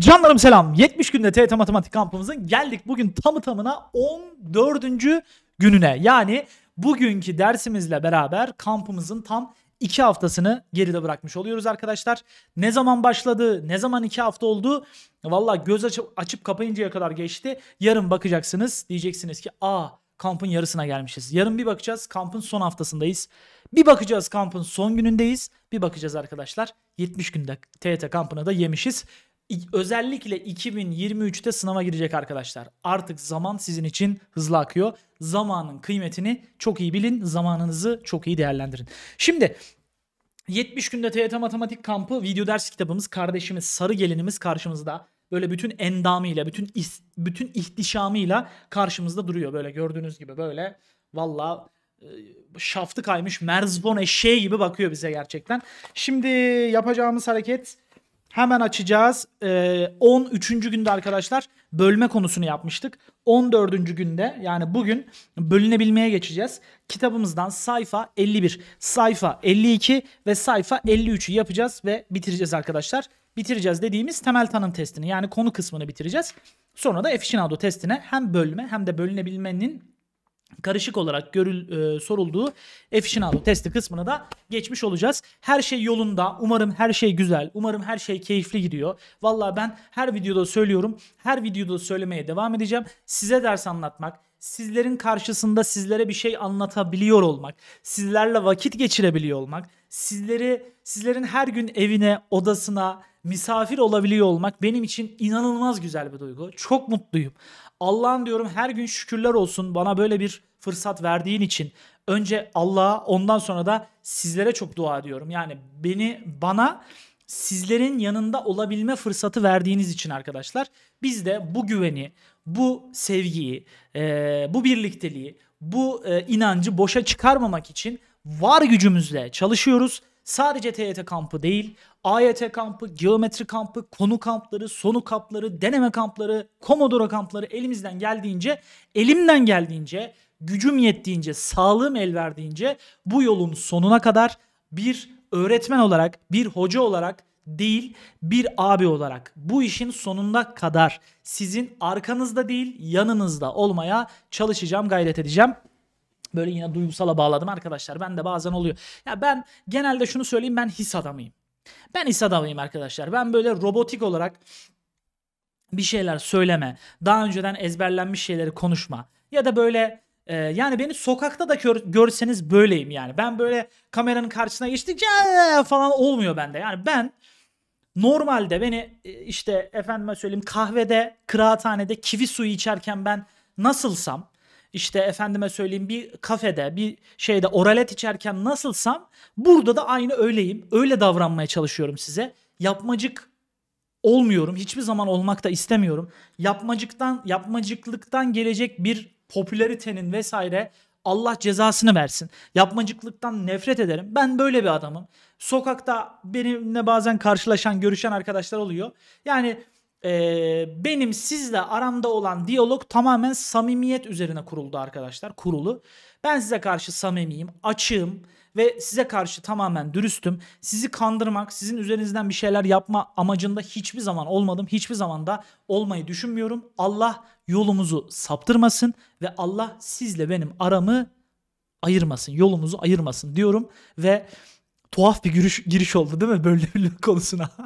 Canlarım selam. 70 günde TET Matematik kampımızın geldik bugün tamı tamına 14. gününe. Yani bugünkü dersimizle beraber kampımızın tam 2 haftasını geride bırakmış oluyoruz arkadaşlar. Ne zaman başladı, ne zaman 2 hafta oldu? Valla göz açıp, açıp kapayıncaya kadar geçti. Yarın bakacaksınız diyeceksiniz ki aa kampın yarısına gelmişiz. Yarın bir bakacağız kampın son haftasındayız. Bir bakacağız kampın son günündeyiz. Bir bakacağız arkadaşlar 70 günde TET kampına da yemişiz özellikle 2023'te sınava girecek arkadaşlar. Artık zaman sizin için hızlı akıyor. Zamanın kıymetini çok iyi bilin. Zamanınızı çok iyi değerlendirin. Şimdi 70 günde TYT Matematik Kampı video ders kitabımız kardeşimiz Sarı Gelinimiz karşımızda. Böyle bütün endamıyla, bütün is, bütün ihtişamıyla karşımızda duruyor böyle gördüğünüz gibi böyle. Valla e, şaftı kaymış merzbon eşeği gibi bakıyor bize gerçekten. Şimdi yapacağımız hareket Hemen açacağız. Ee, 13. günde arkadaşlar bölme konusunu yapmıştık. 14. günde yani bugün bölünebilmeye geçeceğiz. Kitabımızdan sayfa 51, sayfa 52 ve sayfa 53'ü yapacağız ve bitireceğiz arkadaşlar. Bitireceğiz dediğimiz temel tanım testini yani konu kısmını bitireceğiz. Sonra da aficionado testine hem bölme hem de bölünebilmenin karışık olarak görül, e, sorulduğu Efficienado testi kısmına da geçmiş olacağız. Her şey yolunda. Umarım her şey güzel. Umarım her şey keyifli gidiyor. Valla ben her videoda söylüyorum. Her videoda söylemeye devam edeceğim. Size ders anlatmak, sizlerin karşısında sizlere bir şey anlatabiliyor olmak, sizlerle vakit geçirebiliyor olmak, sizleri sizlerin her gün evine, odasına misafir olabiliyor olmak benim için inanılmaz güzel bir duygu. Çok mutluyum. Allah'ın diyorum her gün şükürler olsun bana böyle bir fırsat verdiğin için. Önce Allah'a ondan sonra da sizlere çok dua ediyorum. Yani beni bana sizlerin yanında olabilme fırsatı verdiğiniz için arkadaşlar biz de bu güveni, bu sevgiyi, e, bu birlikteliği, bu e, inancı boşa çıkarmamak için var gücümüzle çalışıyoruz Sadece TYT kampı değil, AYT kampı, geometri kampı, konu kampları, sonu kampları, deneme kampları, komodoro kampları elimizden geldiğince, elimden geldiğince, gücüm yettiğince, sağlığım el verdiğince bu yolun sonuna kadar bir öğretmen olarak, bir hoca olarak değil bir abi olarak bu işin sonunda kadar sizin arkanızda değil yanınızda olmaya çalışacağım gayret edeceğim. Böyle yine duygusala bağladım arkadaşlar. Ben de bazen oluyor. Ya ben genelde şunu söyleyeyim ben his adamıyım. Ben his adamıyım arkadaşlar. Ben böyle robotik olarak bir şeyler söyleme, daha önceden ezberlenmiş şeyleri konuşma ya da böyle e, yani beni sokakta da gör, görseniz böyleyim yani. Ben böyle kameranın karşısına geçtikçe falan olmuyor bende. Yani ben normalde beni e, işte efendime söyleyeyim kahvede, kıraathanede kivi suyu içerken ben nasılsam işte efendime söyleyeyim bir kafede bir şeyde oralet içerken nasılsam burada da aynı öyleyim. Öyle davranmaya çalışıyorum size. Yapmacık olmuyorum. Hiçbir zaman olmak da istemiyorum. Yapmacıktan yapmacıklıktan gelecek bir popülaritenin vesaire Allah cezasını versin. Yapmacıklıktan nefret ederim. Ben böyle bir adamım. Sokakta benimle bazen karşılaşan, görüşen arkadaşlar oluyor. Yani ee, benim sizle aramda olan diyalog tamamen samimiyet üzerine kuruldu arkadaşlar. Kurulu. Ben size karşı samimiyim, açığım ve size karşı tamamen dürüstüm. Sizi kandırmak, sizin üzerinizden bir şeyler yapma amacında hiçbir zaman olmadım. Hiçbir zaman da olmayı düşünmüyorum. Allah yolumuzu saptırmasın ve Allah sizle benim aramı ayırmasın. Yolumuzu ayırmasın diyorum ve tuhaf bir giriş, giriş oldu değil mi? böyle bir konusuna.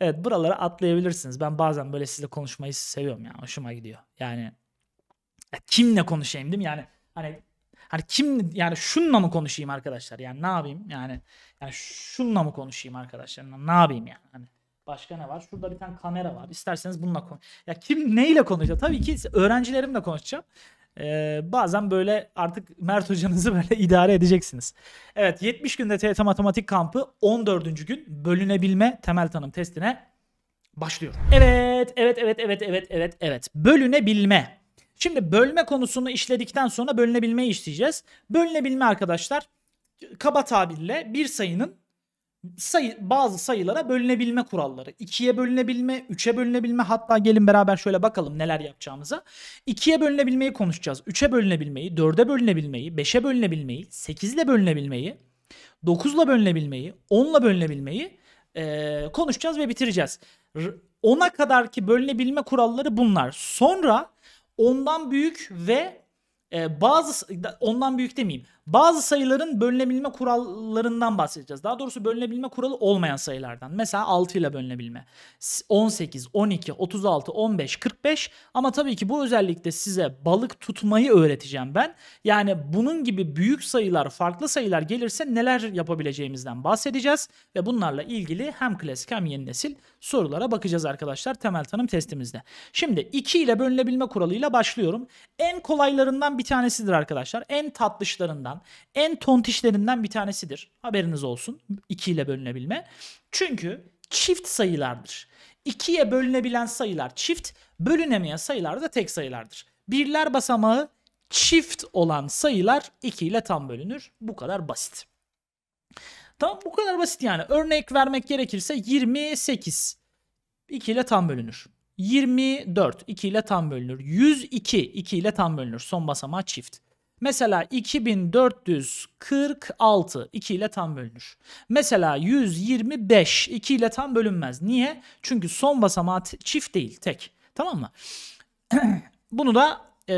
Evet buralara atlayabilirsiniz. Ben bazen böyle sizle konuşmayı seviyorum yani. Hoşuma gidiyor. Yani ya kimle konuşayım değil mi? Yani hani hani kim yani şunla mı konuşayım arkadaşlar? Yani ne yapayım? Yani yani şunla mı konuşayım arkadaşlar? Ne yapayım yani? Hani başka ne var? Şurada bir tane kamera var. İsterseniz bununla konuş. Ya kim neyle konuşacağım? Tabii ki öğrencilerimle konuşacağım. Ee, bazen böyle artık Mert hocanızı böyle idare edeceksiniz. Evet 70 günde TYT Matematik Kampı 14. gün bölünebilme temel tanım testine başlıyor. Evet, evet, evet, evet, evet, evet, evet. Bölünebilme. Şimdi bölme konusunu işledikten sonra bölünebilmeyi işleyeceğiz. Bölünebilme arkadaşlar kaba tabirle bir sayının sayı, bazı sayılara bölünebilme kuralları. 2'ye bölünebilme, 3'e bölünebilme hatta gelin beraber şöyle bakalım neler yapacağımıza. 2'ye bölünebilmeyi konuşacağız. 3'e bölünebilmeyi, 4'e bölünebilmeyi, 5'e bölünebilmeyi, 8'le bölünebilmeyi, 9'la bölünebilmeyi, 10'la bölünebilmeyi e, konuşacağız ve bitireceğiz. 10'a kadarki bölünebilme kuralları bunlar. Sonra ondan büyük ve e, bazı ondan büyük demeyeyim bazı sayıların bölünebilme kurallarından bahsedeceğiz. Daha doğrusu bölünebilme kuralı olmayan sayılardan. Mesela 6 ile bölünebilme. 18, 12, 36, 15, 45 ama tabii ki bu özellikle size balık tutmayı öğreteceğim ben. Yani bunun gibi büyük sayılar, farklı sayılar gelirse neler yapabileceğimizden bahsedeceğiz ve bunlarla ilgili hem klasik hem yeni nesil sorulara bakacağız arkadaşlar temel tanım testimizde. Şimdi 2 ile bölünebilme kuralıyla başlıyorum. En kolaylarından bir tanesidir arkadaşlar. En tatlışlarından olan en tontişlerinden bir tanesidir. Haberiniz olsun 2 ile bölünebilme. Çünkü çift sayılardır. 2'ye bölünebilen sayılar çift, bölünemeyen sayılar da tek sayılardır. Birler basamağı çift olan sayılar 2 ile tam bölünür. Bu kadar basit. Tamam bu kadar basit yani. Örnek vermek gerekirse 28 2 ile tam bölünür. 24 2 ile tam bölünür. 102 2 ile tam bölünür. Son basamağı çift. Mesela 2446 2 ile tam bölünür. Mesela 125 2 ile tam bölünmez. Niye? Çünkü son basamağı çift değil tek. Tamam mı? Bunu da e,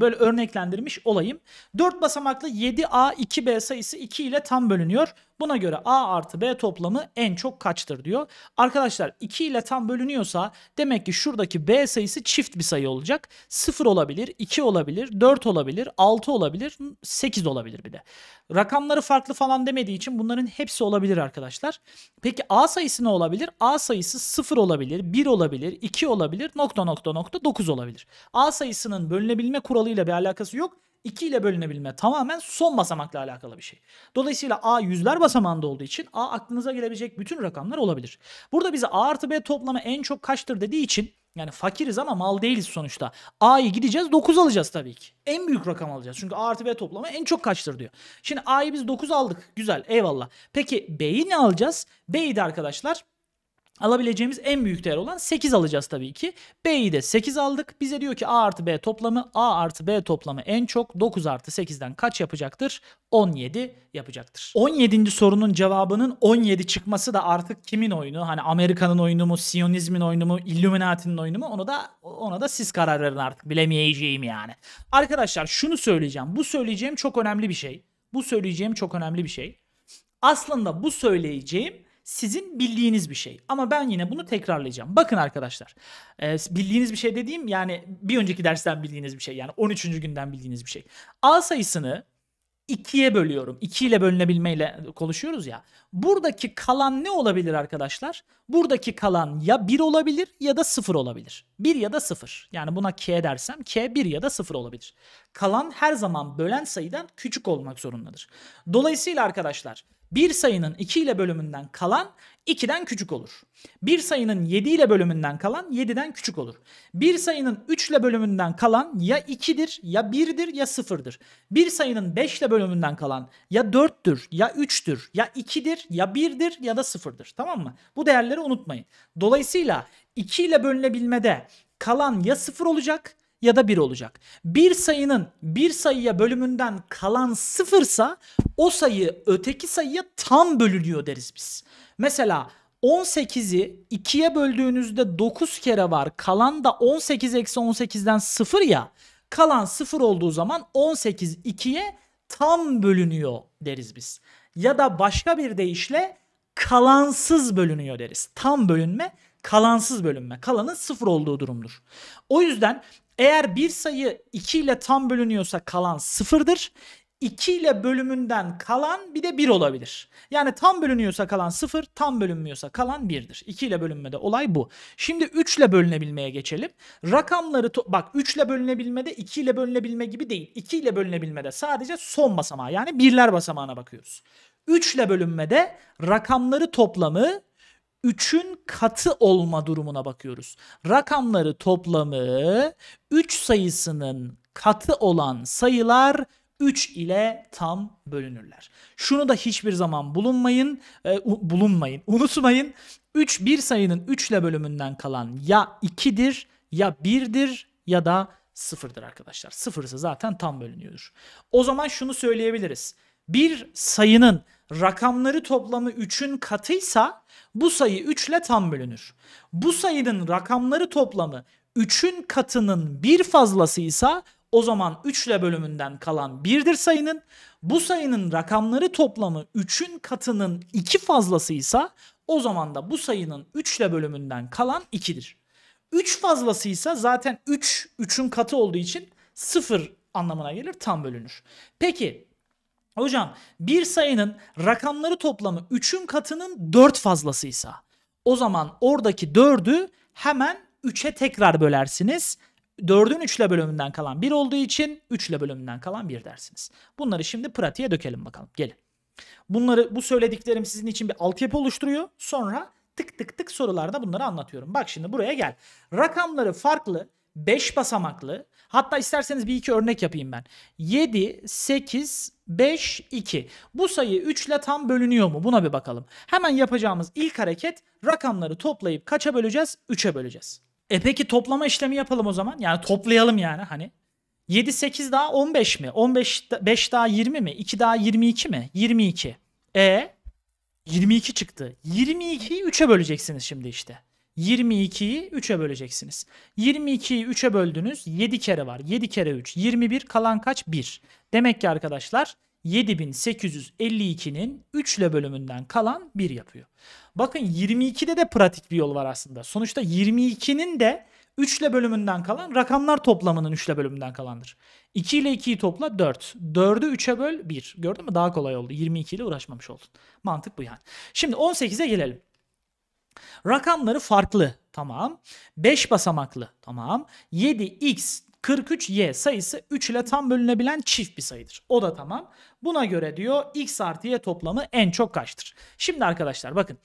böyle örneklendirmiş olayım. 4 basamaklı 7A 2B sayısı 2 ile tam bölünüyor. Buna göre A artı B toplamı en çok kaçtır diyor. Arkadaşlar 2 ile tam bölünüyorsa demek ki şuradaki B sayısı çift bir sayı olacak. 0 olabilir, 2 olabilir, 4 olabilir, 6 olabilir, 8 olabilir bir de. Rakamları farklı falan demediği için bunların hepsi olabilir arkadaşlar. Peki A sayısı ne olabilir? A sayısı 0 olabilir, 1 olabilir, 2 olabilir, nokta nokta nokta 9 olabilir. A sayısının bölünebilme kuralıyla bir alakası yok. 2 ile bölünebilme tamamen son basamakla alakalı bir şey. Dolayısıyla A yüzler basamağında olduğu için A aklınıza gelebilecek bütün rakamlar olabilir. Burada bize A artı B toplamı en çok kaçtır dediği için yani fakiriz ama mal değiliz sonuçta. A'yı gideceğiz 9 alacağız tabii ki. En büyük rakam alacağız. Çünkü A artı B toplamı en çok kaçtır diyor. Şimdi A'yı biz 9 aldık. Güzel eyvallah. Peki B'yi ne alacağız? B'yi de arkadaşlar Alabileceğimiz en büyük değer olan 8 alacağız tabii ki. B'yi de 8 aldık. Bize diyor ki A artı B toplamı A artı B toplamı en çok 9 artı 8'den kaç yapacaktır? 17 yapacaktır. 17. sorunun cevabının 17 çıkması da artık kimin oyunu? Hani Amerika'nın oyunu mu, Siyonizmin oyunu mu, Illuminati'nin oyunu mu? Onu da ona da siz karar verin artık. Bilemeyeceğim yani. Arkadaşlar şunu söyleyeceğim. Bu söyleyeceğim çok önemli bir şey. Bu söyleyeceğim çok önemli bir şey. Aslında bu söyleyeceğim sizin bildiğiniz bir şey. Ama ben yine bunu tekrarlayacağım. Bakın arkadaşlar. E, bildiğiniz bir şey dediğim yani bir önceki dersten bildiğiniz bir şey. Yani 13. günden bildiğiniz bir şey. A sayısını 2'ye bölüyorum. 2 ile bölünebilmeyle konuşuyoruz ya. Buradaki kalan ne olabilir arkadaşlar? Buradaki kalan ya 1 olabilir ya da 0 olabilir. 1 ya da 0. Yani buna k dersem k 1 ya da 0 olabilir. Kalan her zaman bölen sayıdan küçük olmak zorundadır. Dolayısıyla arkadaşlar bir sayının 2 ile bölümünden kalan 2'den küçük olur. Bir sayının 7 ile bölümünden kalan 7'den küçük olur. Bir sayının 3 ile bölümünden kalan ya 2'dir ya 1'dir ya 0'dır. Bir sayının 5 ile bölümünden kalan ya 4'tür ya 3'tür ya 2'dir ya 1'dir ya da 0'dır. Tamam mı? Bu değerleri unutmayın. Dolayısıyla 2 ile bölünebilmede kalan ya 0 olacak ya da 1 olacak. Bir sayının bir sayıya bölümünden kalan sıfırsa o sayı öteki sayıya tam bölünüyor deriz biz. Mesela 18'i 2'ye böldüğünüzde 9 kere var. Kalan da 18 eksi 18'den 0 ya. Kalan 0 olduğu zaman 18 2'ye tam bölünüyor deriz biz. Ya da başka bir deyişle kalansız bölünüyor deriz. Tam bölünme kalansız bölünme. Kalanın sıfır olduğu durumdur. O yüzden eğer bir sayı 2 ile tam bölünüyorsa kalan sıfırdır. 2 ile bölümünden kalan bir de 1 olabilir. Yani tam bölünüyorsa kalan 0, tam bölünmüyorsa kalan 1'dir. 2 ile bölünmede olay bu. Şimdi 3 ile bölünebilmeye geçelim. Rakamları bak 3 ile bölünebilmede 2 ile bölünebilme gibi değil. 2 ile bölünebilmede sadece son basamağı yani birler basamağına bakıyoruz. 3 ile bölünmede rakamları toplamı 3'ün katı olma durumuna bakıyoruz. Rakamları toplamı 3 sayısının katı olan sayılar 3 ile tam bölünürler. Şunu da hiçbir zaman bulunmayın, e, bulunmayın, unutmayın. 3 bir sayının 3 ile bölümünden kalan ya 2'dir ya 1'dir ya da 0'dır arkadaşlar. 0 ise zaten tam bölünüyordur. O zaman şunu söyleyebiliriz bir sayının rakamları toplamı 3'ün katıysa bu sayı 3 ile tam bölünür. Bu sayının rakamları toplamı 3'ün katının bir fazlasıysa o zaman 3 ile bölümünden kalan 1'dir sayının. Bu sayının rakamları toplamı 3'ün katının 2 fazlasıysa o zaman da bu sayının 3 ile bölümünden kalan 2'dir. 3 fazlasıysa zaten 3, 3'ün katı olduğu için 0 anlamına gelir tam bölünür. Peki Hocam bir sayının rakamları toplamı 3'ün katının 4 fazlasıysa o zaman oradaki 4'ü hemen 3'e tekrar bölersiniz. 4'ün 3 ile bölümünden kalan 1 olduğu için 3 ile bölümünden kalan 1 dersiniz. Bunları şimdi pratiğe dökelim bakalım. Gelin. Bunları bu söylediklerim sizin için bir altyapı oluşturuyor. Sonra tık tık tık sorularda bunları anlatıyorum. Bak şimdi buraya gel. Rakamları farklı 5 basamaklı hatta isterseniz bir iki örnek yapayım ben. 7, 8, 5, 2. Bu sayı 3 ile tam bölünüyor mu? Buna bir bakalım. Hemen yapacağımız ilk hareket rakamları toplayıp kaça böleceğiz? 3'e böleceğiz. E peki toplama işlemi yapalım o zaman. Yani toplayalım yani hani. 7, 8 daha 15 mi? 15, 5 daha 20 mi? 2 daha 22 mi? 22. E 22 çıktı. 22'yi 3'e böleceksiniz şimdi işte. 22'yi 3'e böleceksiniz. 22'yi 3'e böldünüz. 7 kere var. 7 kere 3. 21 kalan kaç? 1. Demek ki arkadaşlar 7852'nin 3 ile bölümünden kalan 1 yapıyor. Bakın 22'de de pratik bir yol var aslında. Sonuçta 22'nin de 3 ile bölümünden kalan rakamlar toplamının 3 ile bölümünden kalandır. 2 ile 2'yi topla 4. 4'ü 3'e böl 1. Gördün mü? Daha kolay oldu. 22 ile uğraşmamış oldun. Mantık bu yani. Şimdi 18'e gelelim. Rakamları farklı. Tamam. 5 basamaklı. Tamam. 7x 43y sayısı 3 ile tam bölünebilen çift bir sayıdır. O da tamam. Buna göre diyor x artı y toplamı en çok kaçtır? Şimdi arkadaşlar bakın.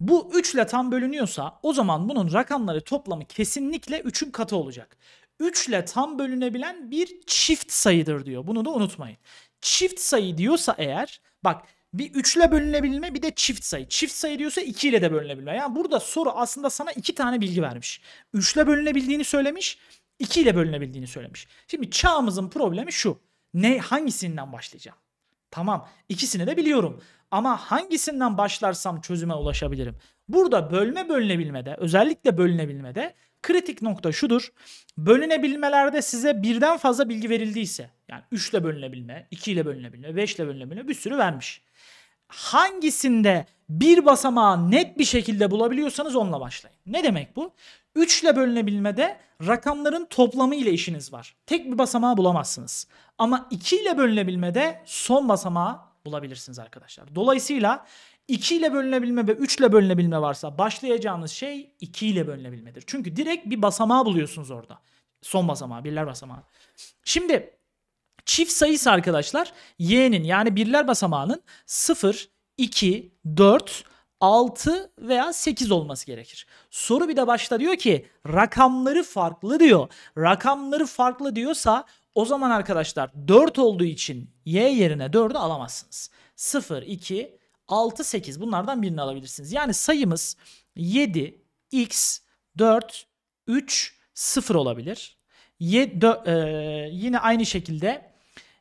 Bu 3 ile tam bölünüyorsa o zaman bunun rakamları toplamı kesinlikle 3'ün katı olacak. 3 ile tam bölünebilen bir çift sayıdır diyor. Bunu da unutmayın. Çift sayı diyorsa eğer bak bir üçle bölünebilme bir de çift sayı. Çift sayı diyorsa ile de bölünebilme. Yani burada soru aslında sana iki tane bilgi vermiş. Üçle bölünebildiğini söylemiş. ile bölünebildiğini söylemiş. Şimdi çağımızın problemi şu. Ne hangisinden başlayacağım? Tamam ikisini de biliyorum. Ama hangisinden başlarsam çözüme ulaşabilirim? Burada bölme bölünebilmede özellikle bölünebilmede kritik nokta şudur. Bölünebilmelerde size birden fazla bilgi verildiyse yani 3 ile bölünebilme, 2 ile bölünebilme, 5 ile bölünebilme bir sürü vermiş hangisinde bir basamağı net bir şekilde bulabiliyorsanız onunla başlayın. Ne demek bu? 3 ile bölünebilmede rakamların toplamı ile işiniz var. Tek bir basamağı bulamazsınız. Ama 2 ile bölünebilmede son basamağı bulabilirsiniz arkadaşlar. Dolayısıyla 2 ile bölünebilme ve 3 ile bölünebilme varsa başlayacağınız şey 2 ile bölünebilmedir. Çünkü direkt bir basamağı buluyorsunuz orada. Son basamağı, birler basamağı. Şimdi çift sayısı arkadaşlar y'nin yani birler basamağının 0, 2, 4, 6 veya 8 olması gerekir. Soru bir de başta diyor ki rakamları farklı diyor. Rakamları farklı diyorsa o zaman arkadaşlar 4 olduğu için y yerine 4'ü alamazsınız. 0, 2, 6, 8 bunlardan birini alabilirsiniz. Yani sayımız 7, x, 4, 3, 0 olabilir. Y, dö, e, yine aynı şekilde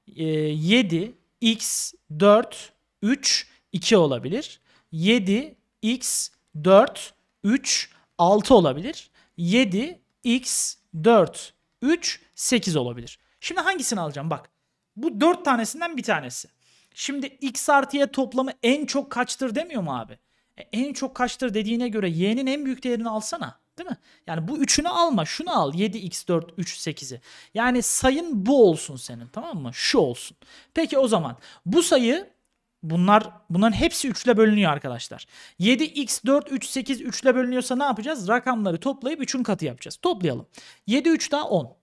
e, ee, 7, x, 4, 3, 2 olabilir. 7, x, 4, 3, 6 olabilir. 7, x, 4, 3, 8 olabilir. Şimdi hangisini alacağım? Bak bu 4 tanesinden bir tanesi. Şimdi x artı y toplamı en çok kaçtır demiyor mu abi? E, en çok kaçtır dediğine göre y'nin en büyük değerini alsana. Değil mi? Yani bu üçünü alma. Şunu al. 7, x, 4, 3, 8'i. Yani sayın bu olsun senin. Tamam mı? Şu olsun. Peki o zaman bu sayı bunlar bunların hepsi 3 ile bölünüyor arkadaşlar. 7, x, 4, 3, 8, 3 ile bölünüyorsa ne yapacağız? Rakamları toplayıp 3'ün katı yapacağız. Toplayalım. 7, 3 daha 10.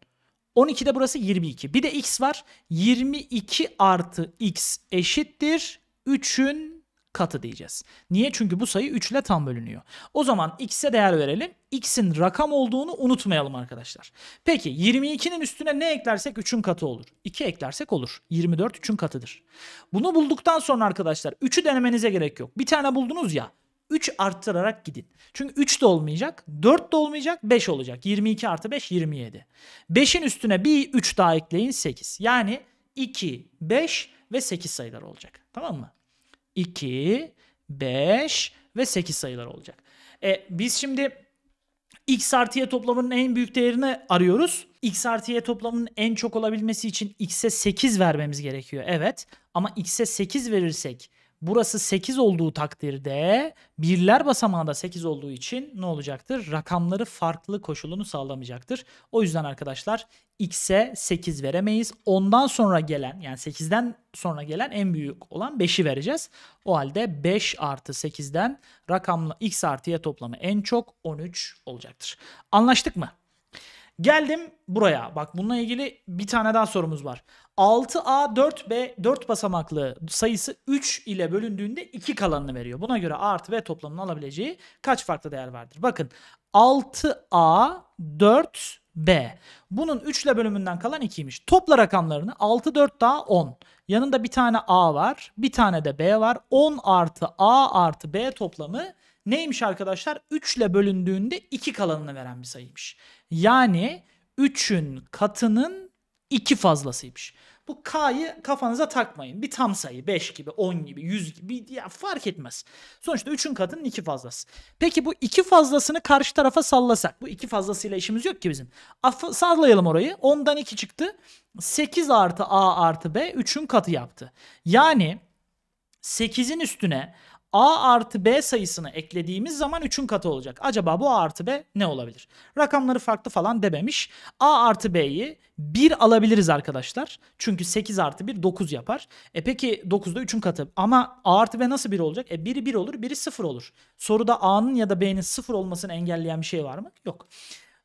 12'de burası 22. Bir de x var. 22 artı x eşittir 3'ün katı diyeceğiz. Niye? Çünkü bu sayı 3 ile tam bölünüyor. O zaman x'e değer verelim. x'in rakam olduğunu unutmayalım arkadaşlar. Peki 22'nin üstüne ne eklersek 3'ün katı olur. 2 eklersek olur. 24 3'ün katıdır. Bunu bulduktan sonra arkadaşlar 3'ü denemenize gerek yok. Bir tane buldunuz ya 3 arttırarak gidin. Çünkü 3 de olmayacak, 4 de olmayacak, 5 olacak. 22 artı 5 27. 5'in üstüne bir 3 daha ekleyin 8. Yani 2, 5 ve 8 sayılar olacak. Tamam mı? 2, 5 ve 8 sayılar olacak. E, biz şimdi x artı y toplamının en büyük değerini arıyoruz. x artı y toplamının en çok olabilmesi için x'e 8 vermemiz gerekiyor. Evet ama x'e 8 verirsek Burası 8 olduğu takdirde birler basamağında 8 olduğu için ne olacaktır? Rakamları farklı koşulunu sağlamayacaktır. O yüzden arkadaşlar x'e 8 veremeyiz. Ondan sonra gelen yani 8'den sonra gelen en büyük olan 5'i vereceğiz. O halde 5 artı 8'den rakamla x artı y toplamı en çok 13 olacaktır. Anlaştık mı? Geldim buraya. Bak bununla ilgili bir tane daha sorumuz var. 6A 4B 4 basamaklı sayısı 3 ile bölündüğünde 2 kalanını veriyor. Buna göre A artı B toplamının alabileceği kaç farklı değer vardır? Bakın 6A 4B. Bunun 3 ile bölümünden kalan 2'ymiş. Topla rakamlarını 6 4 daha 10. Yanında bir tane A var. Bir tane de B var. 10 artı A artı B toplamı Neymiş arkadaşlar? 3 ile bölündüğünde 2 kalanını veren bir sayıymış. Yani 3'ün katının 2 fazlasıymış. Bu K'yı kafanıza takmayın. Bir tam sayı 5 gibi, 10 gibi, 100 gibi ya fark etmez. Sonuçta 3'ün katının 2 fazlası. Peki bu 2 fazlasını karşı tarafa sallasak. Bu 2 fazlasıyla işimiz yok ki bizim. Af sallayalım orayı. 10'dan 2 çıktı. 8 artı A artı B 3'ün katı yaptı. Yani 8'in üstüne a artı b sayısını eklediğimiz zaman 3'ün katı olacak. Acaba bu a artı b ne olabilir? Rakamları farklı falan dememiş. a artı b'yi 1 alabiliriz arkadaşlar. Çünkü 8 artı 1 9 yapar. E peki 9 da 3'ün katı. Ama a artı b nasıl 1 olacak? E biri 1 olur biri 0 olur. Soruda a'nın ya da b'nin 0 olmasını engelleyen bir şey var mı? Yok.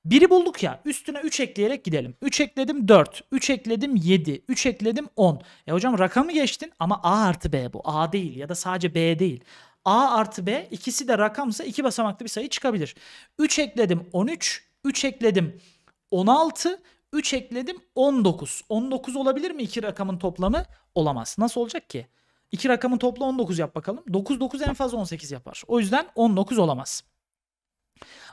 Biri bulduk ya üstüne 3 ekleyerek gidelim. 3 ekledim 4, 3 ekledim 7, 3 ekledim 10. E hocam rakamı geçtin ama A artı B bu. A değil ya da sadece B değil. A artı B ikisi de rakamsa iki basamaklı bir sayı çıkabilir. 3 ekledim 13, 3 ekledim 16, 3 ekledim 19. 19 olabilir mi iki rakamın toplamı? Olamaz. Nasıl olacak ki? İki rakamın toplamı 19 yap bakalım. 9 9 en fazla 18 yapar. O yüzden 19 olamaz.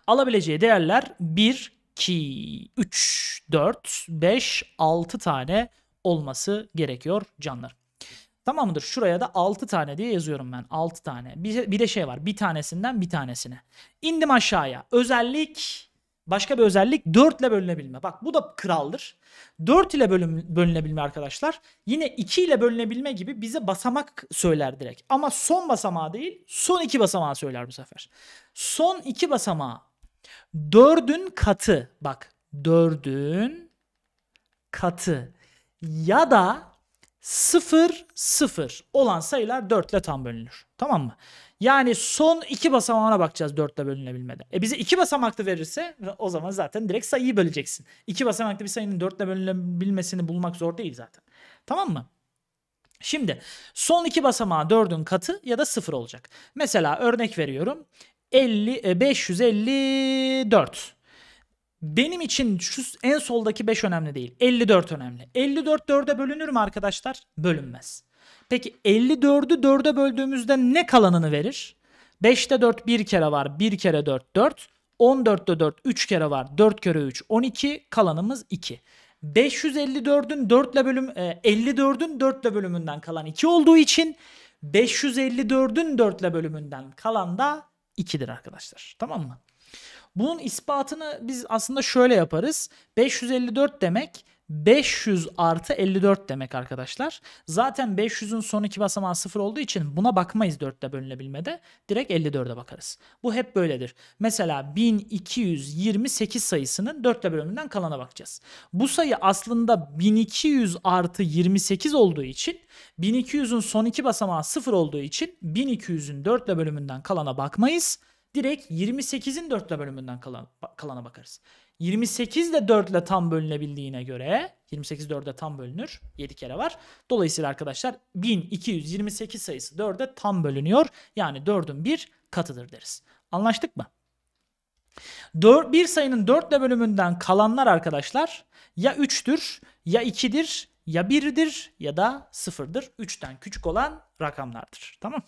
Alabileceği değerler 1, 2, 3, 4, 5, 6 tane olması gerekiyor canlar. Tamamdır. Şuraya da 6 tane diye yazıyorum ben. 6 tane. Bir, bir de şey var. Bir tanesinden bir tanesine. Indim aşağıya. Özellik Başka bir özellik 4 ile bölünebilme. Bak bu da kraldır. 4 ile bölüm, bölünebilme arkadaşlar. Yine 2 ile bölünebilme gibi bize basamak söyler direkt. Ama son basamağı değil son 2 basamağı söyler bu sefer. Son 2 basamağı Dördün katı bak dördün katı ya da sıfır sıfır olan sayılar dörtle tam bölünür. Tamam mı? Yani son iki basamağına bakacağız dörtle ile bölünebilmeden. E bize iki basamaklı verirse o zaman zaten direkt sayıyı böleceksin. İki basamaklı bir sayının dörtle bölünebilmesini bulmak zor değil zaten. Tamam mı? Şimdi son iki basamağı dördün katı ya da sıfır olacak. Mesela örnek veriyorum. 50 554. E, Benim için şu en soldaki 5 önemli değil. 54 önemli. 54 4'e bölünür mü arkadaşlar? Bölünmez. Peki 54'ü 4'e böldüğümüzde ne kalanını verir? 5'te 4 bir kere var. 1 kere 4 4. 14'te 4 3 kere var. 4 kere 3 12. Kalanımız 2. 554'ün 4 ile bölüm 54'ün 4 ile bölümünden kalan 2 olduğu için 554'ün 4 ile bölümünden kalan da 2'dir arkadaşlar. Tamam mı? Bunun ispatını biz aslında şöyle yaparız. 554 demek 500 artı 54 demek arkadaşlar. Zaten 500'ün son iki basamağı 0 olduğu için buna bakmayız 4'te bölünebilmede. Direkt 54'e bakarız. Bu hep böyledir. Mesela 1228 sayısının 4'te bölümünden kalana bakacağız. Bu sayı aslında 1200 artı 28 olduğu için 1200'ün son iki basamağı 0 olduğu için 1200'ün 4'te bölümünden kalana bakmayız. Direkt 28'in 4'te bölümünden kalana bakarız. 28 de 4 ile tam bölünebildiğine göre 28 4'e tam bölünür. 7 kere var. Dolayısıyla arkadaşlar 1228 sayısı 4'e tam bölünüyor. Yani 4'ün bir katıdır deriz. Anlaştık mı? 4, bir sayının 4 ile bölümünden kalanlar arkadaşlar ya 3'tür ya 2'dir ya birdir ya da sıfırdır. 3'ten küçük olan rakamlardır. Tamam.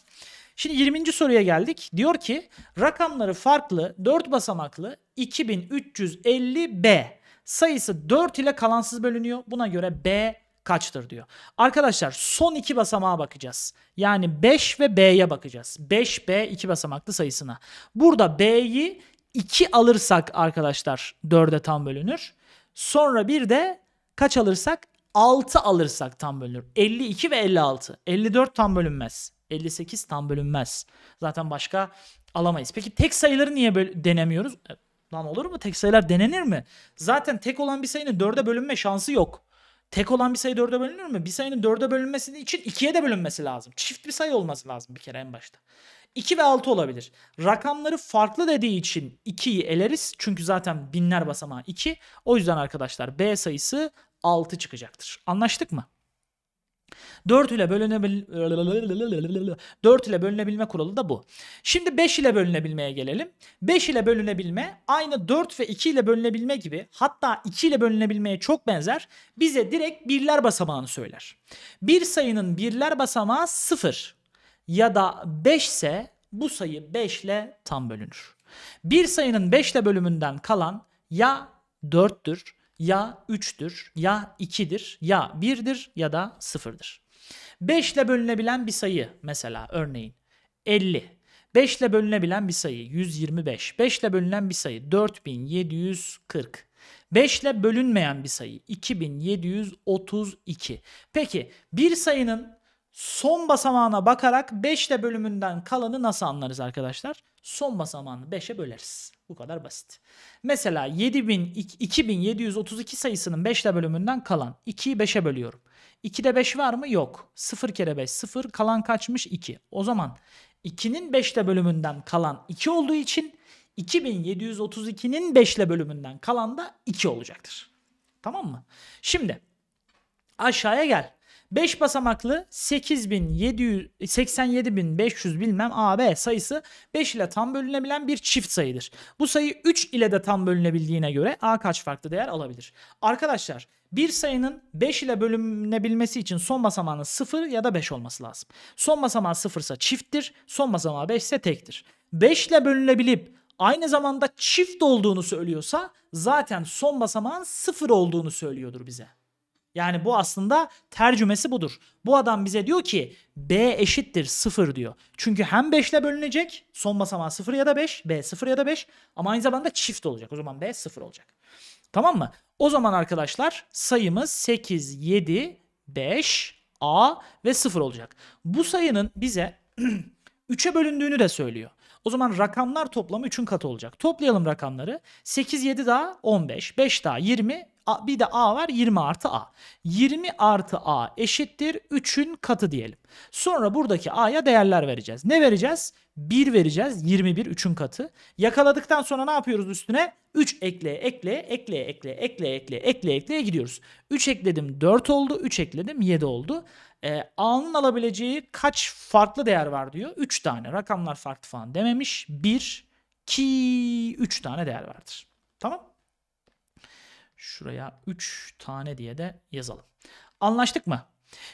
Şimdi 20. soruya geldik. Diyor ki rakamları farklı 4 basamaklı 2350B sayısı 4 ile kalansız bölünüyor. Buna göre B kaçtır diyor. Arkadaşlar son iki basamağa bakacağız. Yani 5 ve B'ye bakacağız. 5B iki basamaklı sayısına. Burada B'yi 2 alırsak arkadaşlar 4'e tam bölünür. Sonra bir de kaç alırsak 6 alırsak tam bölünür. 52 ve 56. 54 tam bölünmez. 58 tam bölünmez. Zaten başka alamayız. Peki tek sayıları niye böyle denemiyoruz? E, lan olur mu? Tek sayılar denenir mi? Zaten tek olan bir sayının 4'e bölünme şansı yok. Tek olan bir sayı 4'e bölünür mü? Bir sayının 4'e bölünmesi için 2'ye de bölünmesi lazım. Çift bir sayı olması lazım bir kere en başta. 2 ve 6 olabilir. Rakamları farklı dediği için 2'yi eleriz. Çünkü zaten binler basamağı 2. O yüzden arkadaşlar B sayısı 6 çıkacaktır. Anlaştık mı? 4 ile bölünebil 4 ile bölünebilme kuralı da bu. Şimdi 5 ile bölünebilmeye gelelim. 5 ile bölünebilme aynı 4 ve 2 ile bölünebilme gibi hatta 2 ile bölünebilmeye çok benzer. Bize direkt birler basamağını söyler. Bir sayının birler basamağı 0 ya da 5 ise bu sayı 5 ile tam bölünür. Bir sayının 5 ile bölümünden kalan ya 4'tür ya 3'tür, ya 2'dir, ya 1'dir ya da 0'dır. 5 ile bölünebilen bir sayı mesela örneğin 50. 5 ile bölünebilen bir sayı 125. 5 ile bölünen bir sayı 4740. 5 ile bölünmeyen bir sayı 2732. Peki bir sayının son basamağına bakarak 5 ile bölümünden kalanı nasıl anlarız arkadaşlar? son basamağını 5'e böleriz. Bu kadar basit. Mesela 7000, 2732 sayısının 5 ile bölümünden kalan 2'yi 5'e bölüyorum. 2'de 5 var mı? Yok. 0 kere 5 0 kalan kaçmış? 2. O zaman 2'nin 5 ile bölümünden kalan 2 olduğu için 2732'nin 5 ile bölümünden kalan da 2 olacaktır. Tamam mı? Şimdi aşağıya gel. 5 basamaklı 87.500 bilmem AB sayısı 5 ile tam bölünebilen bir çift sayıdır. Bu sayı 3 ile de tam bölünebildiğine göre A kaç farklı değer alabilir? Arkadaşlar bir sayının 5 ile bölünebilmesi için son basamağının 0 ya da 5 olması lazım. Son basamağı 0 ise çifttir, son basamağı 5 ise tektir. 5 ile bölünebilip aynı zamanda çift olduğunu söylüyorsa zaten son basamağın 0 olduğunu söylüyordur bize. Yani bu aslında tercümesi budur. Bu adam bize diyor ki B eşittir 0 diyor. Çünkü hem 5 ile bölünecek son basamağı 0 ya da 5 B 0 ya da 5 ama aynı zamanda çift olacak. O zaman B 0 olacak. Tamam mı? O zaman arkadaşlar sayımız 8, 7, 5, A ve 0 olacak. Bu sayının bize 3'e bölündüğünü de söylüyor. O zaman rakamlar toplamı 3'ün katı olacak. Toplayalım rakamları. 8, 7 daha 15, 5 daha 20, bir de a var 20 artı a. 20 artı a eşittir 3'ün katı diyelim. Sonra buradaki a'ya değerler vereceğiz. Ne vereceğiz? 1 vereceğiz. 21 3'ün katı. Yakaladıktan sonra ne yapıyoruz üstüne? 3 ekle ekle ekle ekle ekle ekle ekle ekle gidiyoruz. 3 ekledim 4 oldu. 3 ekledim 7 oldu. E, A'nın alabileceği kaç farklı değer var diyor. 3 tane rakamlar farklı falan dememiş. 1, 2, 3 tane değer vardır. Tamam Şuraya 3 tane diye de yazalım. Anlaştık mı?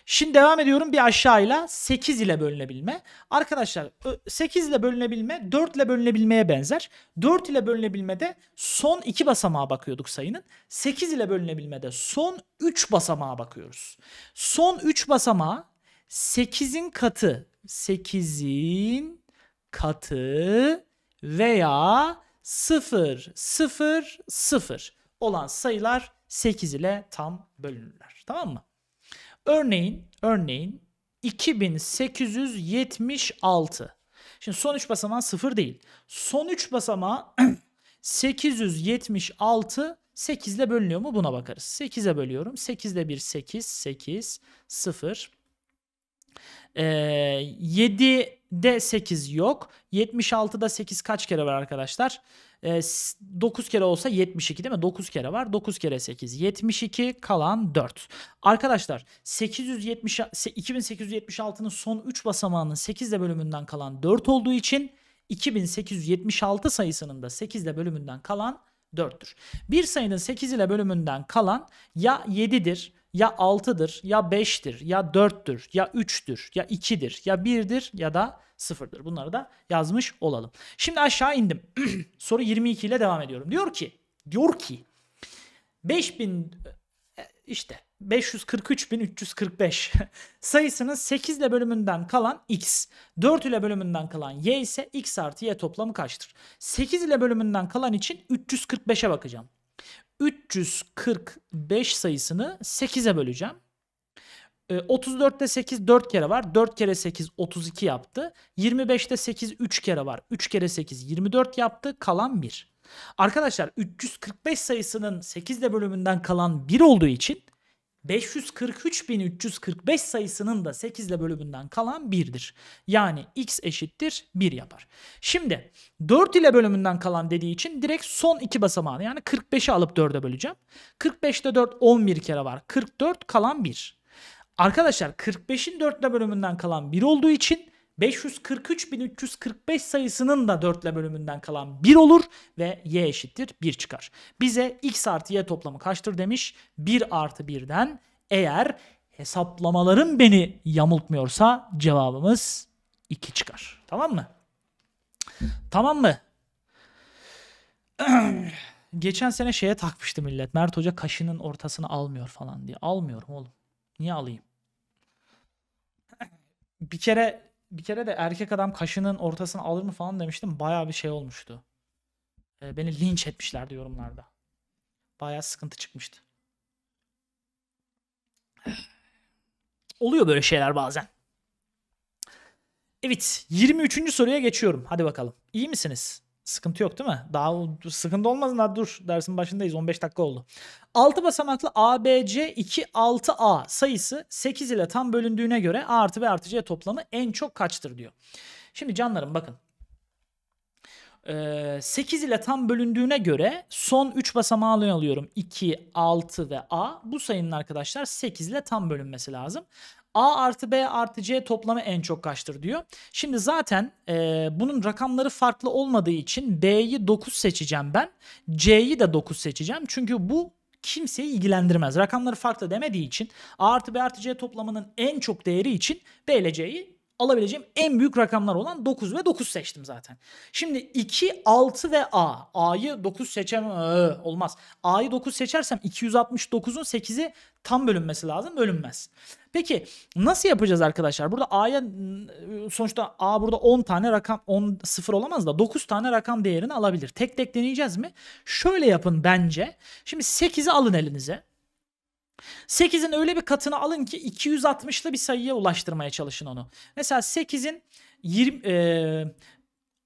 Şimdi devam ediyorum bir aşağıyla 8 ile bölünebilme. Arkadaşlar 8 ile bölünebilme 4 ile bölünebilmeye benzer. 4 ile bölünebilmede son 2 basamağa bakıyorduk sayının. 8 ile bölünebilmede son 3 basamağa bakıyoruz. Son 3 basamağa 8'in katı 8'in katı veya 0 0 0 olan sayılar 8 ile tam bölünürler. Tamam mı? Örneğin, örneğin 2876. Şimdi son 3 basamağı 0 değil. Son 3 basamağı 876 8 ile bölünüyor mu buna bakarız. 8'e bölüyorum. 8 ile 1 8 8 0 e, 7'de 8 yok. 76'da 8 kaç kere var arkadaşlar? E, ee, 9 kere olsa 72 değil mi? 9 kere var. 9 kere 8 72 kalan 4. Arkadaşlar 870 2876'nın son 3 basamağının 8 ile bölümünden kalan 4 olduğu için 2876 sayısının da 8 ile bölümünden kalan 4'tür. Bir sayının 8 ile bölümünden kalan ya 7'dir ya 6'dır, ya 5'tir, ya 4'tür, ya 3'tür, ya 2'dir, ya 1'dir ya da 0'dır. Bunları da yazmış olalım. Şimdi aşağı indim. Soru 22 ile devam ediyorum. Diyor ki, diyor ki 5000 e, işte 543.345 sayısının 8 ile bölümünden kalan x, 4 ile bölümünden kalan y ise x artı y toplamı kaçtır? 8 ile bölümünden kalan için 345'e bakacağım. 345 sayısını 8'e böleceğim. 34'te 8 4 kere var. 4 kere 8 32 yaptı. 25'te 8 3 kere var. 3 kere 8 24 yaptı. Kalan 1. Arkadaşlar 345 sayısının 8 ile bölümünden kalan 1 olduğu için 543.345 sayısının da 8 ile bölümünden kalan 1'dir. Yani x eşittir 1 yapar. Şimdi 4 ile bölümünden kalan dediği için direkt son iki basamağını yani 45'i alıp 4'e böleceğim. 45'te 4 11 kere var. 44 kalan 1. Arkadaşlar 45'in 4 ile bölümünden kalan 1 olduğu için 543.345 sayısının da dörtle bölümünden kalan 1 olur ve y eşittir 1 çıkar. Bize x artı y toplamı kaçtır demiş. 1 artı 1'den eğer hesaplamalarım beni yamultmuyorsa cevabımız 2 çıkar. Tamam mı? Tamam mı? Geçen sene şeye takmıştı millet. Mert Hoca kaşının ortasını almıyor falan diye. Almıyorum oğlum. Niye alayım? Bir kere bir kere de erkek adam kaşının ortasını alır mı falan demiştim. Baya bir şey olmuştu. E, beni linç etmişlerdi yorumlarda. Baya sıkıntı çıkmıştı. Oluyor böyle şeyler bazen. Evet 23. soruya geçiyorum. Hadi bakalım. İyi misiniz? Sıkıntı yok değil mi? Daha sıkıntı olmaz da dur dersin başındayız 15 dakika oldu. 6 basamaklı ABC 26 a sayısı 8 ile tam bölündüğüne göre A artı B artı C toplamı en çok kaçtır diyor. Şimdi canlarım bakın. 8 ee, ile tam bölündüğüne göre son 3 basamağı alıyorum. 2, 6 ve A. Bu sayının arkadaşlar 8 ile tam bölünmesi lazım. A artı B artı C toplamı en çok kaçtır diyor. Şimdi zaten e, bunun rakamları farklı olmadığı için B'yi 9 seçeceğim ben. C'yi de 9 seçeceğim. Çünkü bu kimseyi ilgilendirmez. Rakamları farklı demediği için A artı B artı C toplamının en çok değeri için B ile C'yi alabileceğim en büyük rakamlar olan 9 ve 9 seçtim zaten. Şimdi 2, 6 ve A. A'yı 9 seçem ee, olmaz. A'yı 9 seçersem 269'un 8'i tam bölünmesi lazım. Bölünmez. Peki nasıl yapacağız arkadaşlar? Burada A'ya sonuçta A burada 10 tane rakam 10 sıfır olamaz da 9 tane rakam değerini alabilir. Tek tek deneyeceğiz mi? Şöyle yapın bence. Şimdi 8'i alın elinize. 8'in öyle bir katını alın ki 260'lı bir sayıya ulaştırmaya çalışın onu. Mesela 8'in 20 e,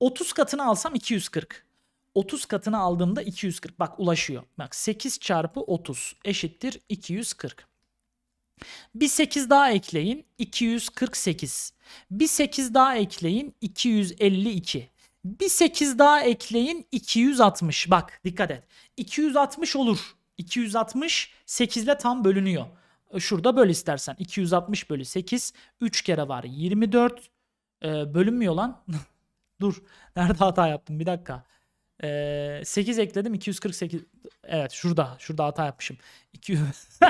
30 katını alsam 240. 30 katını aldığımda 240 bak ulaşıyor. Bak 8 çarpı 30 eşittir 240. Bir 8 daha ekleyin 248. Bir 8 daha ekleyin 252. Bir 8 daha ekleyin 260. Bak dikkat et. 260 olur. 260 8 ile tam bölünüyor. E, şurada böl istersen. 260 bölü 8 3 kere var 24. Ee, bölünmüyor lan. Dur. Nerede hata yaptım? Bir dakika. Ee, 8 ekledim 248. Evet şurada. Şurada hata yapmışım. 2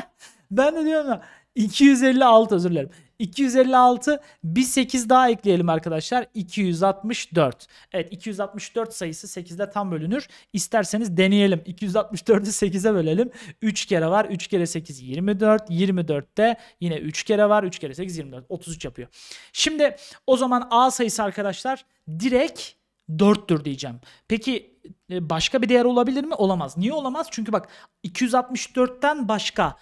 Ben de diyorum ya 256 özür dilerim. 256 bir 8 daha ekleyelim arkadaşlar. 264. Evet 264 sayısı 8'de tam bölünür. İsterseniz deneyelim. 264'ü 8'e bölelim. 3 kere var. 3 kere 8 24. 24'te yine 3 kere var. 3 kere 8 24. 33 yapıyor. Şimdi o zaman A sayısı arkadaşlar direkt 4'tür diyeceğim. Peki e, başka bir değer olabilir mi? Olamaz. Niye olamaz? Çünkü bak 264'ten başka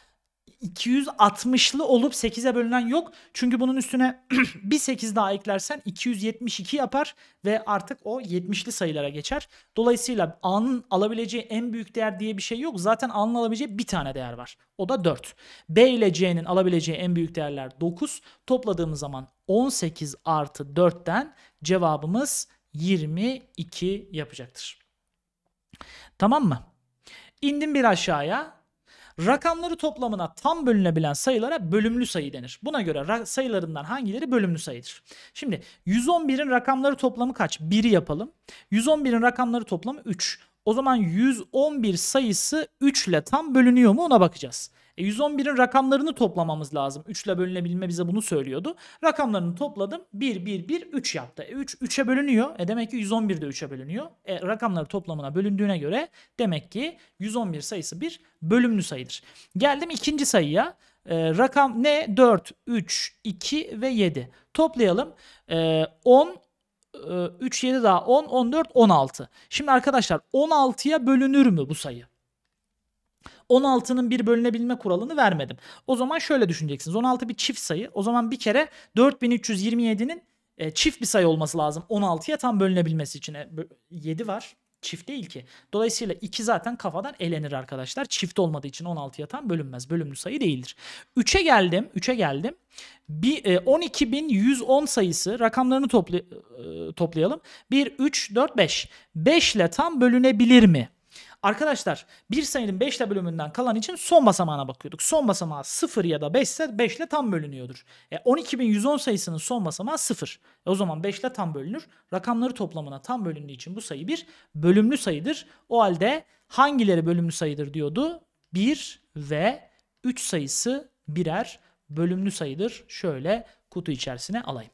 260'lı olup 8'e bölünen yok. Çünkü bunun üstüne bir 8 daha eklersen 272 yapar ve artık o 70'li sayılara geçer. Dolayısıyla A'nın alabileceği en büyük değer diye bir şey yok. Zaten A'nın alabileceği bir tane değer var. O da 4. B ile C'nin alabileceği en büyük değerler 9. Topladığımız zaman 18 artı 4'ten cevabımız 22 yapacaktır. Tamam mı? İndim bir aşağıya. Rakamları toplamına tam bölünebilen sayılara bölümlü sayı denir. Buna göre sayılarından hangileri bölümlü sayıdır? Şimdi 111'in rakamları toplamı kaç? 1'i yapalım. 111'in rakamları toplamı 3. O zaman 111 sayısı 3 ile tam bölünüyor mu ona bakacağız. E, 111'in rakamlarını toplamamız lazım. 3 ile bölünebilme bize bunu söylüyordu. Rakamlarını topladım. 1, 1, 1, 3 yaptı. E, 3, 3'e bölünüyor. E, demek ki 111 de 3'e bölünüyor. E, rakamları toplamına bölündüğüne göre demek ki 111 sayısı bir bölümlü sayıdır. Geldim ikinci sayıya. E, rakam ne? 4, 3, 2 ve 7. Toplayalım. E, 10, 3, 7 daha 10, 14, 16. Şimdi arkadaşlar 16'ya bölünür mü bu sayı? 16'nın bir bölünebilme kuralını vermedim. O zaman şöyle düşüneceksiniz. 16 bir çift sayı. O zaman bir kere 4327'nin e, çift bir sayı olması lazım 16'ya tam bölünebilmesi için. E, 7 var. Çift değil ki. Dolayısıyla 2 zaten kafadan elenir arkadaşlar. Çift olmadığı için 16'ya tam bölünmez. Bölümlü sayı değildir. 3'e geldim. 3'e geldim. Bir, e, 12.110 sayısı rakamlarını topla, e, toplayalım. 1, 3, 4, 5. 5 ile tam bölünebilir mi? Arkadaşlar bir sayının 5 ile bölümünden kalan için son basamağına bakıyorduk. Son basamağı 0 ya da 5 ise 5 ile tam bölünüyordur. E, 12.110 sayısının son basamağı 0. E, o zaman 5 ile tam bölünür. Rakamları toplamına tam bölündüğü için bu sayı bir bölümlü sayıdır. O halde hangileri bölümlü sayıdır diyordu? 1 ve 3 sayısı birer bölümlü sayıdır. Şöyle kutu içerisine alayım.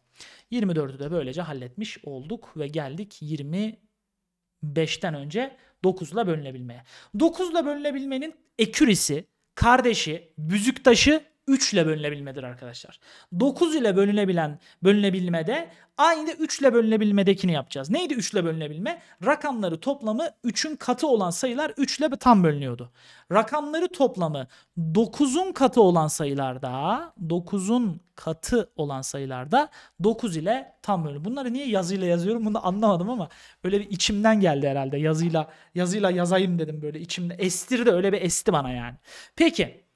24'ü de böylece halletmiş olduk ve geldik 25'ten önce 9'la bölünebilmeye. 9'la bölünebilmenin ekürisi, kardeşi, büzüktaşı 3 ile bölünebilmedir arkadaşlar. 9 ile bölünebilen bölünebilmede aynı 3 ile bölünebilmedekini yapacağız. Neydi 3 ile bölünebilme? Rakamları toplamı 3'ün katı olan sayılar 3 ile tam bölünüyordu. Rakamları toplamı 9'un katı olan sayılarda 9'un katı olan sayılarda 9 ile tam bölünüyor. Bunları niye yazıyla yazıyorum bunu anlamadım ama öyle bir içimden geldi herhalde. Yazıyla yazıyla yazayım dedim böyle içimde. Estir de öyle bir esti bana yani. Peki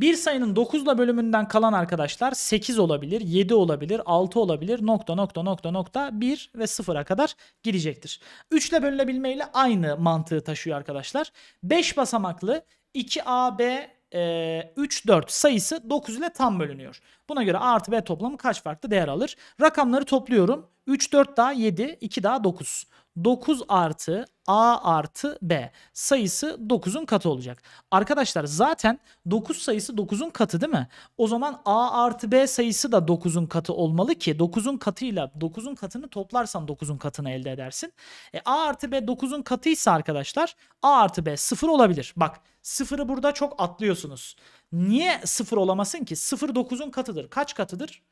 bir sayının 9 bölümünden kalan arkadaşlar 8 olabilir, 7 olabilir, 6 olabilir, nokta nokta nokta nokta 1 ve 0'a kadar gidecektir. 3 ile bölünebilme ile aynı mantığı taşıyor arkadaşlar. 5 basamaklı 2AB e, 3 4 sayısı 9 ile tam bölünüyor. Buna göre a artı B toplamı kaç farklı değer alır? Rakamları topluyorum. 3, 4 daha 7, 2 daha 9. 9 artı A artı B sayısı 9'un katı olacak. Arkadaşlar zaten 9 sayısı 9'un katı değil mi? O zaman A artı B sayısı da 9'un katı olmalı ki 9'un katıyla 9'un katını toplarsan 9'un katını elde edersin. E, A artı B 9'un katıysa arkadaşlar A artı B 0 olabilir. Bak 0'ı burada çok atlıyorsunuz. Niye sıfır olamasın ki? Sıfır dokuzun katıdır. Kaç katıdır?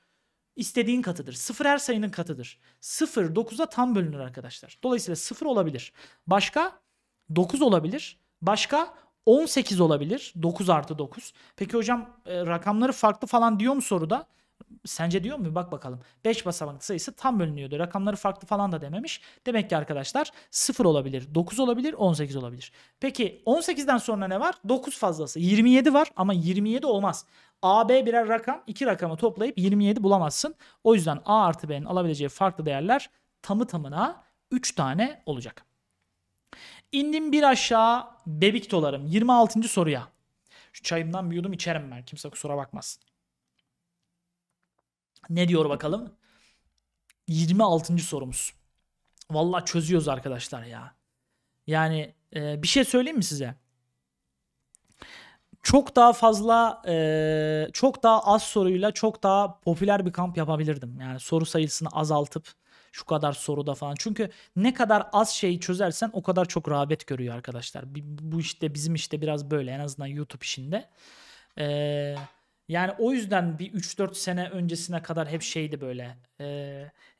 İstediğin katıdır. Sıfır her sayının katıdır. Sıfır dokuza tam bölünür arkadaşlar. Dolayısıyla sıfır olabilir. Başka? Dokuz olabilir. Başka? 18 olabilir. 9 artı 9. Peki hocam e, rakamları farklı falan diyor mu soruda? Sence diyor mu? Bak bakalım. 5 basamak sayısı tam bölünüyordu. Rakamları farklı falan da dememiş. Demek ki arkadaşlar 0 olabilir, 9 olabilir, 18 olabilir. Peki 18'den sonra ne var? 9 fazlası. 27 var ama 27 olmaz. A, B birer rakam. iki rakamı toplayıp 27 bulamazsın. O yüzden A artı B'nin alabileceği farklı değerler tamı tamına 3 tane olacak. İndim bir aşağı bebik dolarım. 26. soruya. Şu çayımdan bir yudum içerim ben. Kimse kusura bakmasın. Ne diyor bakalım? 26. sorumuz. Valla çözüyoruz arkadaşlar ya. Yani e, bir şey söyleyeyim mi size? Çok daha fazla, e, çok daha az soruyla çok daha popüler bir kamp yapabilirdim. Yani soru sayısını azaltıp şu kadar soruda falan. Çünkü ne kadar az şeyi çözersen o kadar çok rağbet görüyor arkadaşlar. Bu işte bizim işte biraz böyle en azından YouTube işinde. Eee yani o yüzden bir 3-4 sene öncesine kadar hep şeydi böyle. E,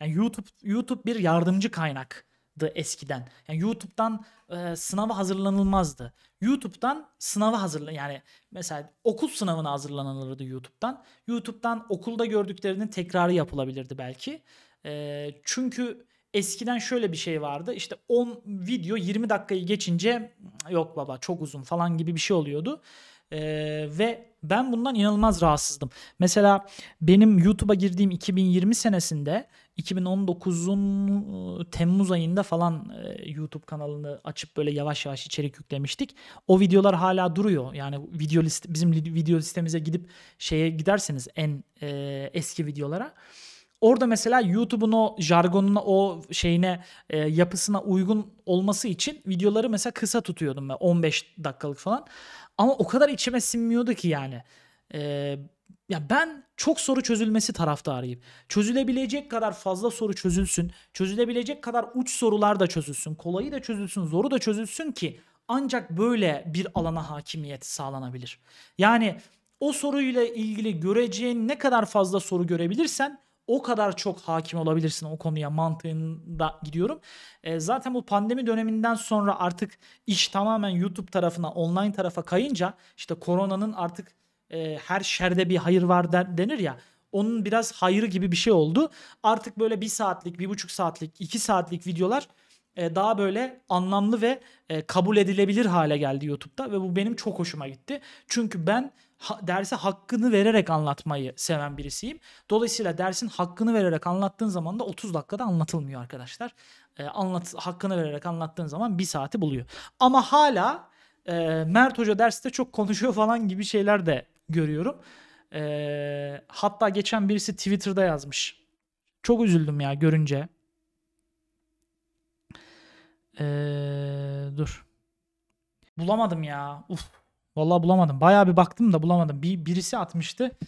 yani YouTube YouTube bir yardımcı kaynaktı eskiden. Yani YouTube'dan e, sınava hazırlanılmazdı. YouTube'dan sınava hazırlan yani mesela okul sınavına hazırlanılırdı YouTube'dan. YouTube'dan okulda gördüklerinin tekrarı yapılabilirdi belki. E, çünkü eskiden şöyle bir şey vardı. işte 10 video 20 dakikayı geçince yok baba çok uzun falan gibi bir şey oluyordu. Ee, ve ben bundan inanılmaz rahatsızdım. Mesela benim YouTube'a girdiğim 2020 senesinde 2019'un e, Temmuz ayında falan e, YouTube kanalını açıp böyle yavaş yavaş içerik yüklemiştik. O videolar hala duruyor. Yani video list, bizim video listemize gidip şeye giderseniz en e, eski videolara. Orada mesela YouTube'un o jargonuna, o şeyine, e, yapısına uygun olması için videoları mesela kısa tutuyordum ben 15 dakikalık falan. Ama o kadar içime sinmiyordu ki yani. Ee, ya ben çok soru çözülmesi taraftarıyım. Çözülebilecek kadar fazla soru çözülsün. Çözülebilecek kadar uç sorular da çözülsün. Kolayı da çözülsün, zoru da çözülsün ki ancak böyle bir alana hakimiyet sağlanabilir. Yani o soruyla ilgili göreceğin ne kadar fazla soru görebilirsen o kadar çok hakim olabilirsin o konuya mantığında gidiyorum. E, zaten bu pandemi döneminden sonra artık iş tamamen YouTube tarafına, online tarafa kayınca işte koronanın artık e, her şerde bir hayır var der, denir ya. Onun biraz hayrı gibi bir şey oldu. Artık böyle bir saatlik, bir buçuk saatlik, iki saatlik videolar e, daha böyle anlamlı ve e, kabul edilebilir hale geldi YouTube'da ve bu benim çok hoşuma gitti. Çünkü ben ha, derse hakkını vererek anlatmayı seven birisiyim. Dolayısıyla dersin hakkını vererek anlattığın zaman da 30 dakikada anlatılmıyor arkadaşlar. E, anlat hakkını vererek anlattığın zaman bir saati buluyor. Ama hala e, Mert Hoca derste çok konuşuyor falan gibi şeyler de görüyorum. E, hatta geçen birisi Twitter'da yazmış. Çok üzüldüm ya görünce. E, dur. Bulamadım ya. Uf. Vallahi bulamadım. Bayağı bir baktım da bulamadım. Bir birisi atmıştı.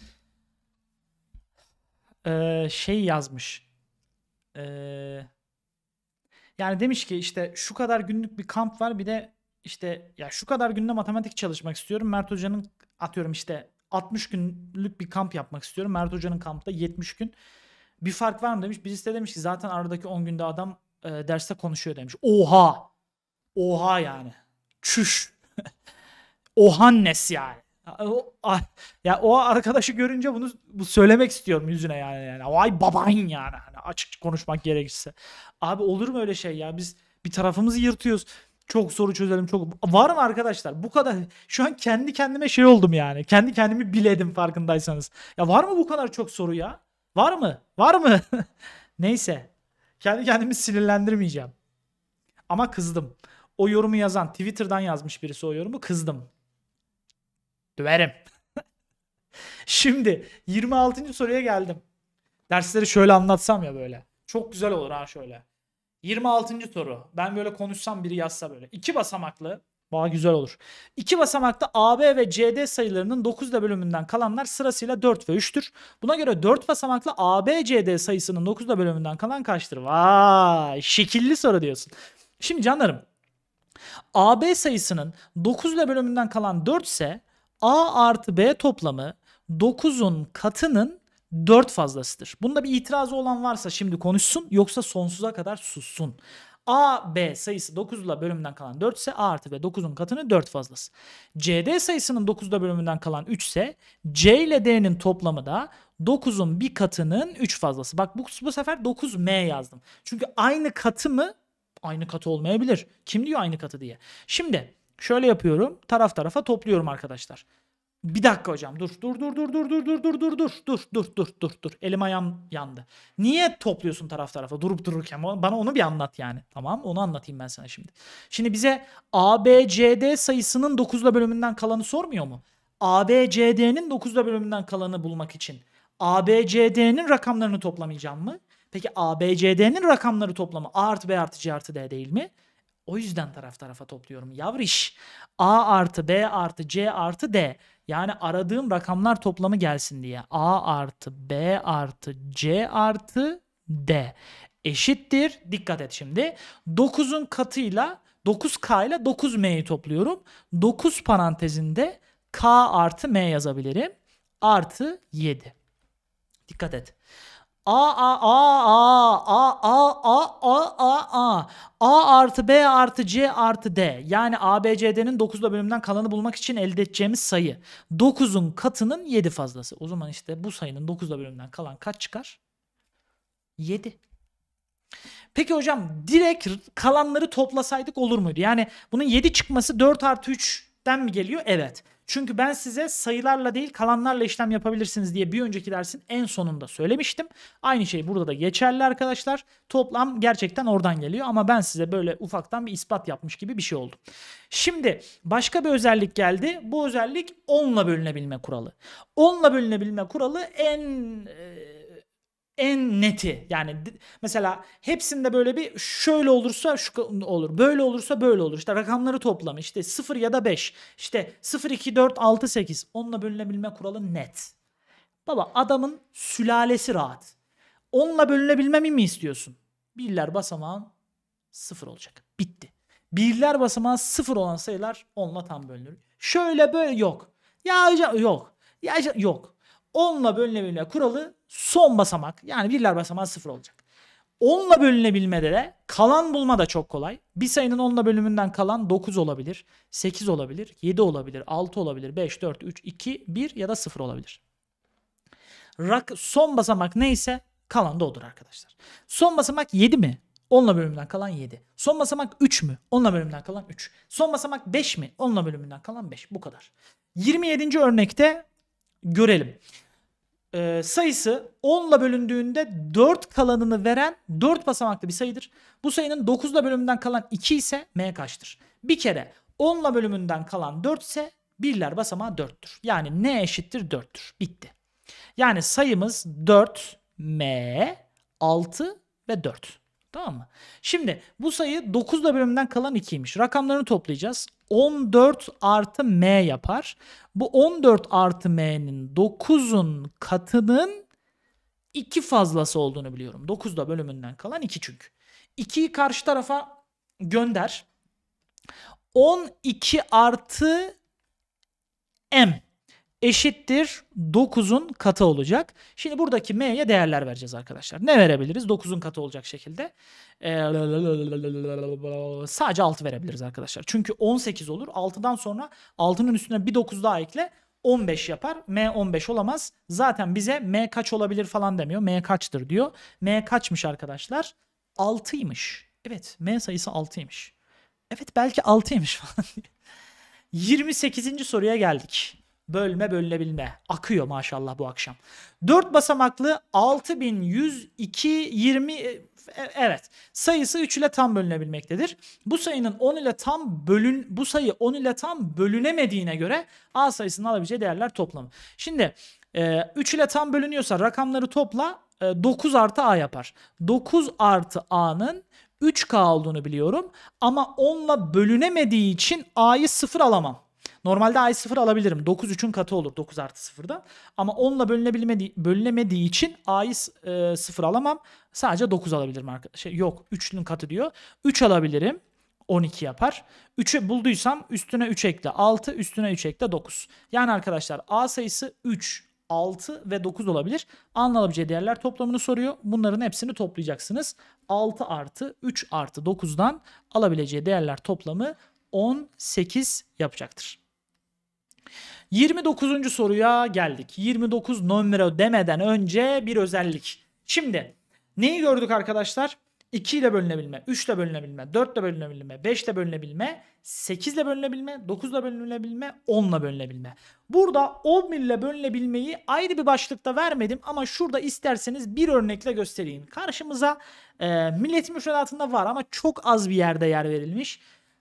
Ee, şey yazmış. Ee, yani demiş ki işte şu kadar günlük bir kamp var bir de işte ya şu kadar günde matematik çalışmak istiyorum. Mert Hoca'nın atıyorum işte 60 günlük bir kamp yapmak istiyorum. Mert Hoca'nın kampta 70 gün. Bir fark var mı demiş. Birisi de demiş ki zaten aradaki 10 günde adam e, derste konuşuyor demiş. Oha! Oha yani. Çüş! Ohannes yani. O, ya o arkadaşı görünce bunu, bunu söylemek istiyorum yüzüne yani. yani. Vay babayın yani. Hani açık konuşmak gerekirse. Abi olur mu öyle şey ya? Biz bir tarafımızı yırtıyoruz. Çok soru çözelim çok. Var mı arkadaşlar? Bu kadar şu an kendi kendime şey oldum yani. Kendi kendimi biledim farkındaysanız. Ya var mı bu kadar çok soru ya? Var mı? Var mı? Neyse. Kendi kendimi sinirlendirmeyeceğim. Ama kızdım. O yorumu yazan Twitter'dan yazmış birisi o yorumu kızdım. Döverim. Şimdi 26. soruya geldim. Dersleri şöyle anlatsam ya böyle. Çok güzel olur ha şöyle. 26. soru. Ben böyle konuşsam biri yazsa böyle. İki basamaklı. Bana güzel olur. İki basamakta AB ve CD sayılarının 9'da bölümünden kalanlar sırasıyla 4 ve 3'tür. Buna göre 4 basamaklı ABCD sayısının 9'da bölümünden kalan kaçtır? Vay! Şekilli soru diyorsun. Şimdi canlarım AB sayısının 9'da bölümünden kalan 4 ise A artı B toplamı 9'un katının 4 fazlasıdır. Bunda bir itirazı olan varsa şimdi konuşsun yoksa sonsuza kadar sussun. A, B sayısı 9 ile bölümünden kalan 4 ise A artı B 9'un katını 4 fazlası. C, D sayısının 9'da bölümünden kalan 3 ise C ile D'nin toplamı da 9'un bir katının 3 fazlası. Bak bu, bu sefer 9M yazdım. Çünkü aynı katı mı? Aynı katı olmayabilir. Kim diyor aynı katı diye. Şimdi Şöyle yapıyorum. Taraf tarafa topluyorum arkadaşlar. Bir dakika hocam dur dur dur dur dur dur dur dur dur dur dur dur dur dur dur elim ayağım yandı. Niye topluyorsun taraf tarafa durup dururken bana onu bir anlat yani tamam onu anlatayım ben sana şimdi. Şimdi bize ABCD sayısının 9'la bölümünden kalanı sormuyor mu? ABCD'nin 9'la bölümünden kalanı bulmak için ABCD'nin rakamlarını toplamayacağım mı? Peki ABCD'nin rakamları toplamı A artı B artı C artı D değil mi? O yüzden taraf tarafa topluyorum. Yavriş A artı B artı C artı D yani aradığım rakamlar toplamı gelsin diye. A artı B artı C artı D eşittir. Dikkat et şimdi. 9'un katıyla 9K ile 9M'yi topluyorum. 9 parantezinde K artı M yazabilirim. Artı 7. Dikkat et. A A A A A A A A A A artı B artı C artı D yani ABCD'nin 9'la bölümden kalanı bulmak için elde edeceğimiz sayı 9'un katının 7 fazlası. O zaman işte bu sayının 9'la bölümden kalan kaç çıkar? 7. Peki hocam direkt kalanları toplasaydık olur muydu? Yani bunun 7 çıkması 4 artı 3'ten mi geliyor? Evet. Çünkü ben size sayılarla değil kalanlarla işlem yapabilirsiniz diye bir önceki dersin en sonunda söylemiştim. Aynı şey burada da geçerli arkadaşlar. Toplam gerçekten oradan geliyor ama ben size böyle ufaktan bir ispat yapmış gibi bir şey oldu. Şimdi başka bir özellik geldi. Bu özellik 10'la bölünebilme kuralı. 10'la bölünebilme kuralı en... E, en neti yani mesela hepsinde böyle bir şöyle olursa şu olur böyle olursa böyle olur işte rakamları toplam işte 0 ya da 5 işte 0 2 4 6 8 onunla bölünebilme kuralı net. Baba adamın sülalesi rahat. Onunla bölünebilmemi mi istiyorsun? Birler basamağın 0 olacak. Bitti. Birler basamağın 0 olan sayılar onunla tam bölünür. Şöyle böyle yok. Ya hocam yok. Ya yok. Onunla bölünebilme kuralı son basamak yani birler basamağı sıfır olacak. Onla bölünebilmede de kalan bulma da çok kolay. Bir sayının onla bölümünden kalan 9 olabilir, 8 olabilir, 7 olabilir, 6 olabilir, 5, 4, 3, 2, 1 ya da 0 olabilir. Rak, son basamak neyse kalan da odur arkadaşlar. Son basamak 7 mi? Onla bölümünden kalan 7. Son basamak 3 mü? Onla bölümünden kalan 3. Son basamak 5 mi? Onla bölümünden kalan 5. Bu kadar. 27. örnekte görelim e, sayısı 10 ile bölündüğünde 4 kalanını veren 4 basamaklı bir sayıdır. Bu sayının 9 ile bölümünden kalan 2 ise m kaçtır? Bir kere 10 ile bölümünden kalan 4 ise birler basamağı 4'tür. Yani n eşittir 4'tür. Bitti. Yani sayımız 4, m, 6 ve 4. Tamam mı? Şimdi bu sayı 9 ile bölümünden kalan 2'ymiş. Rakamlarını toplayacağız. 14 artı m yapar. Bu 14 artı m'nin 9'un katının 2 fazlası olduğunu biliyorum. 9 da bölümünden kalan 2 çünkü. 2'yi karşı tarafa gönder. 12 artı m eşittir 9'un katı olacak. Şimdi buradaki m'ye değerler vereceğiz arkadaşlar. Ne verebiliriz? 9'un katı olacak şekilde. Ee, sadece 6 verebiliriz arkadaşlar. Çünkü 18 olur. 6'dan sonra 6'nın üstüne bir 9 daha ekle. 15 yapar. M 15 olamaz. Zaten bize M kaç olabilir falan demiyor. M kaçtır diyor. M kaçmış arkadaşlar? 6'ymış. Evet M sayısı 6'ymış. Evet belki 6'ymış falan. 28. soruya geldik bölme bölünebilme. Akıyor maşallah bu akşam. 4 basamaklı 6102 20 e, evet sayısı 3 ile tam bölünebilmektedir. Bu sayının 10 ile tam bölün bu sayı 10 ile tam bölünemediğine göre A sayısının alabileceği değerler toplamı. Şimdi 3 e, ile tam bölünüyorsa rakamları topla 9 e, artı A yapar. 9 artı A'nın 3K olduğunu biliyorum ama 10 bölünemediği için A'yı 0 alamam. Normalde i0 alabilirim. 9 3'ün katı olur 9 artı 0'dan. Ama 10 ile bölünemediği, için a'yı e, 0 alamam. Sadece 9 alabilirim. Şey, yok 3'ün katı diyor. 3 alabilirim. 12 yapar. 3'ü bulduysam üstüne 3 ekle 6, üstüne 3 ekle 9. Yani arkadaşlar A sayısı 3, 6 ve 9 olabilir. Anlanabileceği değerler toplamını soruyor. Bunların hepsini toplayacaksınız. 6 artı 3 artı 9'dan alabileceği değerler toplamı 18 yapacaktır. 29. soruya geldik. 29 numara demeden önce bir özellik. Şimdi neyi gördük arkadaşlar? 2 ile bölünebilme, 3 ile bölünebilme, 4 ile bölünebilme, 5 ile bölünebilme, 8 ile bölünebilme, 9 ile bölünebilme, 10 ile bölünebilme. Burada 11 ile bölünebilmeyi ayrı bir başlıkta vermedim ama şurada isterseniz bir örnekle göstereyim. Karşımıza e, millet müfredatında var ama çok az bir yerde yer verilmiş.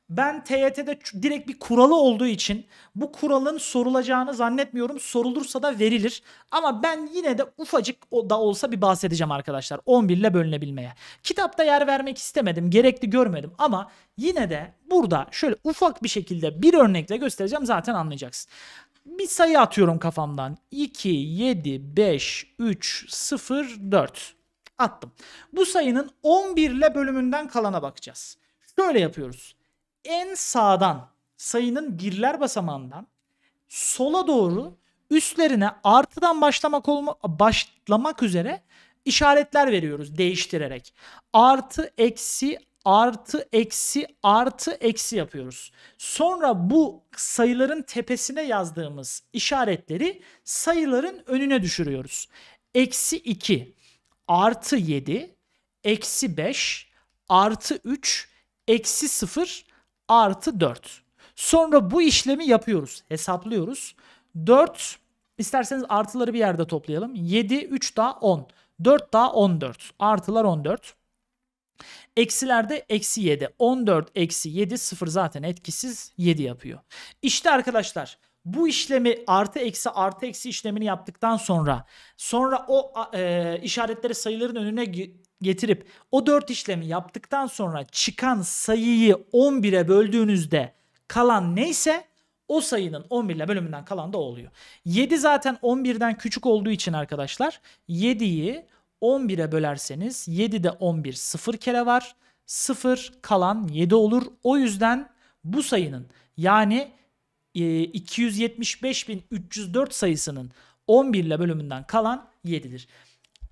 Ben TYT'de direkt bir kuralı olduğu için bu kuralın sorulacağını zannetmiyorum. Sorulursa da verilir. Ama ben yine de ufacık da olsa bir bahsedeceğim arkadaşlar. 11 ile bölünebilmeye. Kitapta yer vermek istemedim. Gerekli görmedim. Ama yine de burada şöyle ufak bir şekilde bir örnekle göstereceğim. Zaten anlayacaksın. Bir sayı atıyorum kafamdan. 2, 7, 5, 3, 0, 4 attım. Bu sayının 11 ile bölümünden kalana bakacağız. Şöyle yapıyoruz en sağdan sayının birler basamağından sola doğru üstlerine artıdan başlamak olma, başlamak üzere işaretler veriyoruz değiştirerek. Artı eksi artı eksi artı eksi yapıyoruz. Sonra bu sayıların tepesine yazdığımız işaretleri sayıların önüne düşürüyoruz. Eksi 2 artı 7 eksi 5 artı 3 eksi 0 artı 4. Sonra bu işlemi yapıyoruz. Hesaplıyoruz. 4 isterseniz artıları bir yerde toplayalım. 7, 3 daha 10. 4 daha 14. Artılar 14. Eksilerde eksi 7. 14 eksi 7 sıfır zaten etkisiz 7 yapıyor. İşte arkadaşlar bu işlemi artı eksi artı eksi işlemini yaptıktan sonra sonra o e, işaretleri sayıların önüne getirip o 4 işlemi yaptıktan sonra çıkan sayıyı 11'e böldüğünüzde kalan neyse o sayının 11 ile bölümünden kalan da oluyor. 7 zaten 11'den küçük olduğu için arkadaşlar 7'yi 11'e bölerseniz 7'de 11 0 kere var. 0 kalan 7 olur. O yüzden bu sayının yani 275.304 e, sayısının 11 ile bölümünden kalan 7'dir.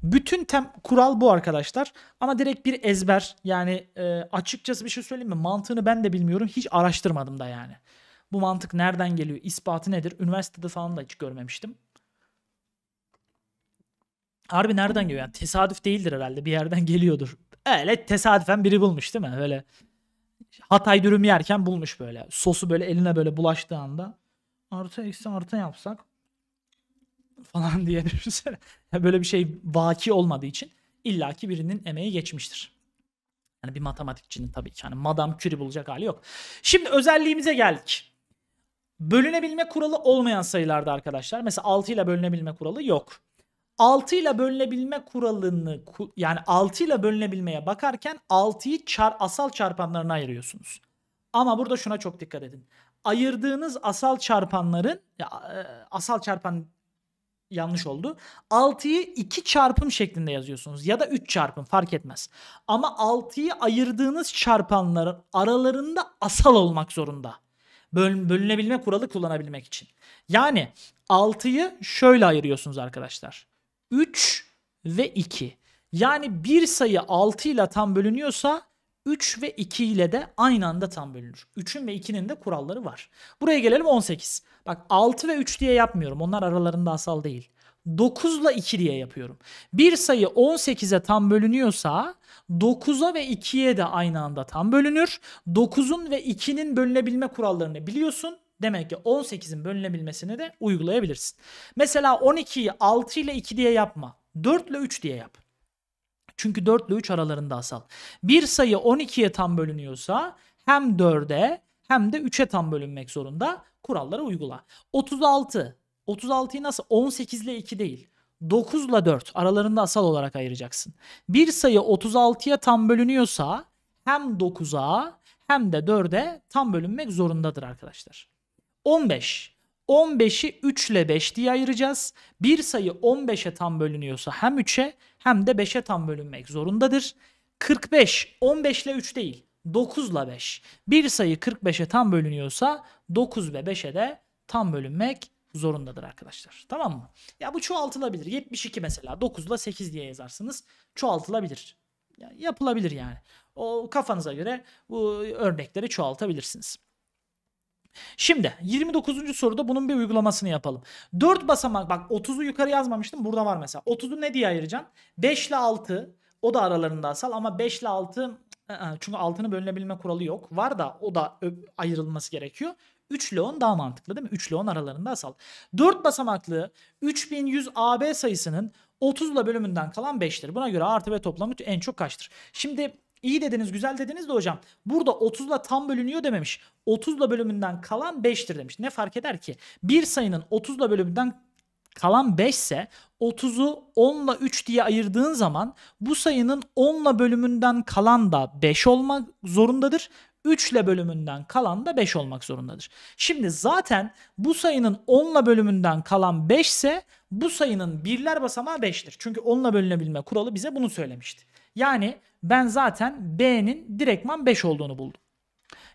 Bütün tem kural bu arkadaşlar. Ama direkt bir ezber. Yani e, açıkçası bir şey söyleyeyim mi? Mantığını ben de bilmiyorum. Hiç araştırmadım da yani. Bu mantık nereden geliyor? İspatı nedir? Üniversitede falan da hiç görmemiştim. Harbi nereden geliyor? Yani tesadüf değildir herhalde. Bir yerden geliyordur. Öyle tesadüfen biri bulmuş değil mi? Böyle Hatay dürüm yerken bulmuş böyle. Sosu böyle eline böyle bulaştığı anda. Artı eksi artı yapsak falan diye düşünsene. Böyle bir şey vaki olmadığı için illaki birinin emeği geçmiştir. Yani bir matematikçinin tabii ki. Yani Madame Curie bulacak hali yok. Şimdi özelliğimize geldik. Bölünebilme kuralı olmayan sayılarda arkadaşlar. Mesela 6 ile bölünebilme kuralı yok. 6 ile bölünebilme kuralını yani 6 ile bölünebilmeye bakarken 6'yı çar, asal çarpanlarına ayırıyorsunuz. Ama burada şuna çok dikkat edin. Ayırdığınız asal çarpanların e, asal çarpan yanlış oldu. 6'yı 2 çarpım şeklinde yazıyorsunuz ya da 3 çarpım fark etmez. Ama 6'yı ayırdığınız çarpanların aralarında asal olmak zorunda. Böl bölünebilme kuralı kullanabilmek için. Yani 6'yı şöyle ayırıyorsunuz arkadaşlar. 3 ve 2. Yani bir sayı 6 ile tam bölünüyorsa 3 ve 2 ile de aynı anda tam bölünür. 3'ün ve 2'nin de kuralları var. Buraya gelelim 18. Bak 6 ve 3 diye yapmıyorum. Onlar aralarında asal değil. 9 ile 2 diye yapıyorum. Bir sayı 18'e tam bölünüyorsa 9'a ve 2'ye de aynı anda tam bölünür. 9'un ve 2'nin bölünebilme kurallarını biliyorsun. Demek ki 18'in bölünebilmesini de uygulayabilirsin. Mesela 12'yi 6 ile 2 diye yapma. 4 ile 3 diye yap. Çünkü 4 ile 3 aralarında asal. Bir sayı 12'ye tam bölünüyorsa hem 4'e hem de 3'e tam bölünmek zorunda. Kuralları uygula. 36. 36'yı nasıl? 18 ile 2 değil. 9 ile 4 aralarında asal olarak ayıracaksın. Bir sayı 36'ya tam bölünüyorsa hem 9'a hem de 4'e tam bölünmek zorundadır arkadaşlar. 15. 15'i 3 ile 5 diye ayıracağız. Bir sayı 15'e tam bölünüyorsa hem 3'e hem de 5'e tam bölünmek zorundadır. 45 15 ile 3 değil 9 ile 5. Bir sayı 45'e tam bölünüyorsa 9 ve 5'e de tam bölünmek zorundadır arkadaşlar. Tamam mı? Ya bu çoğaltılabilir. 72 mesela 9 ile 8 diye yazarsınız. Çoğaltılabilir. Ya yapılabilir yani. O kafanıza göre bu örnekleri çoğaltabilirsiniz. Şimdi 29. soruda bunun bir uygulamasını yapalım. 4 basamak bak 30'u yukarı yazmamıştım burada var mesela. 30'u ne diye ayıracaksın? 5 ile 6 o da aralarında asal ama 5 ile 6 çünkü altını bölünebilme kuralı yok. Var da o da ayrılması gerekiyor. 3 ile 10 daha mantıklı değil mi? 3 ile 10 aralarında asal. 4 basamaklı 3100 AB sayısının 30 ile bölümünden kalan 5'tir. Buna göre artı ve toplamı en çok kaçtır? Şimdi İyi dediniz güzel dediniz de hocam burada 30'la tam bölünüyor dememiş. 30'la bölümünden kalan 5'tir demiş. Ne fark eder ki? Bir sayının 30'la bölümünden kalan 5 ise 30'u 10'la 3 diye ayırdığın zaman bu sayının 10'la bölümünden kalan da 5 olmak zorundadır. 3 ile bölümünden kalan da 5 olmak zorundadır. Şimdi zaten bu sayının 10'la bölümünden kalan 5 ise bu sayının birler basamağı 5'tir. Çünkü 10'la bölünebilme kuralı bize bunu söylemişti. Yani ben zaten B'nin direktman 5 olduğunu buldum.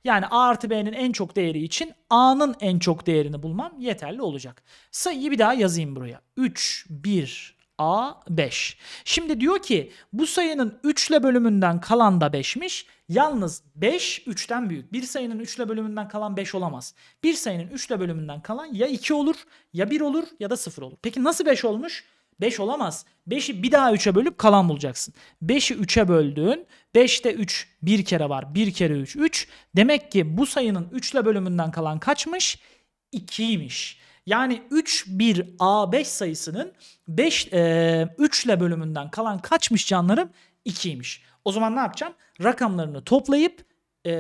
Yani A artı B'nin en çok değeri için A'nın en çok değerini bulmam yeterli olacak. Sayıyı bir daha yazayım buraya. 3, 1, A 5. Şimdi diyor ki bu sayının 3 ile bölümünden kalan da 5'miş. Yalnız 5 3'ten büyük. Bir sayının 3 ile bölümünden kalan 5 olamaz. Bir sayının 3 ile bölümünden kalan ya 2 olur ya 1 olur ya da 0 olur. Peki nasıl 5 olmuş? 5 olamaz. 5'i bir daha 3'e bölüp kalan bulacaksın. 5'i 3'e böldüğün 5'te 3 bir kere var. 1 kere 3 3. Demek ki bu sayının 3 ile bölümünden kalan kaçmış? 2'ymiş. Yani 3 1 A5 sayısının 5 e, 3 ile bölümünden kalan kaçmış canlarım? 2'ymiş. O zaman ne yapacağım? Rakamlarını toplayıp e,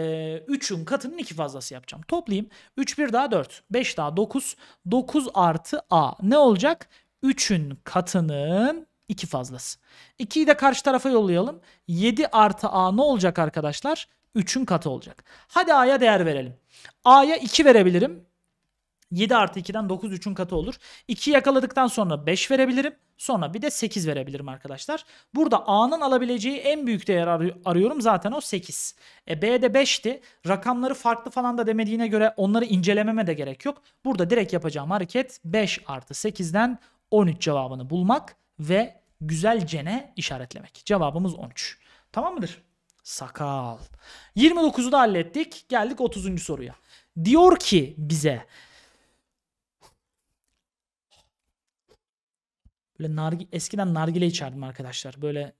3'ün katının 2 fazlası yapacağım. Toplayayım. 3 1 daha 4. 5 daha 9. 9 artı A. Ne olacak? 3'ün katının 2 fazlası. 2'yi de karşı tarafa yollayalım. 7 artı a ne olacak arkadaşlar? 3'ün katı olacak. Hadi a'ya değer verelim. a'ya 2 verebilirim. 7 artı 2'den 9 3'ün katı olur. 2'yi yakaladıktan sonra 5 verebilirim. Sonra bir de 8 verebilirim arkadaşlar. Burada A'nın alabileceği en büyük değer arıyorum zaten o 8. E B'de 5'ti. Rakamları farklı falan da demediğine göre onları incelememe de gerek yok. Burada direkt yapacağım hareket 5 artı 8'den 13 cevabını bulmak ve güzelcene işaretlemek. Cevabımız 13. Tamam mıdır? Sakal. 29'u da hallettik. Geldik 30. soruya. Diyor ki bize Böyle nargi, eskiden nargile içerdim arkadaşlar. Böyle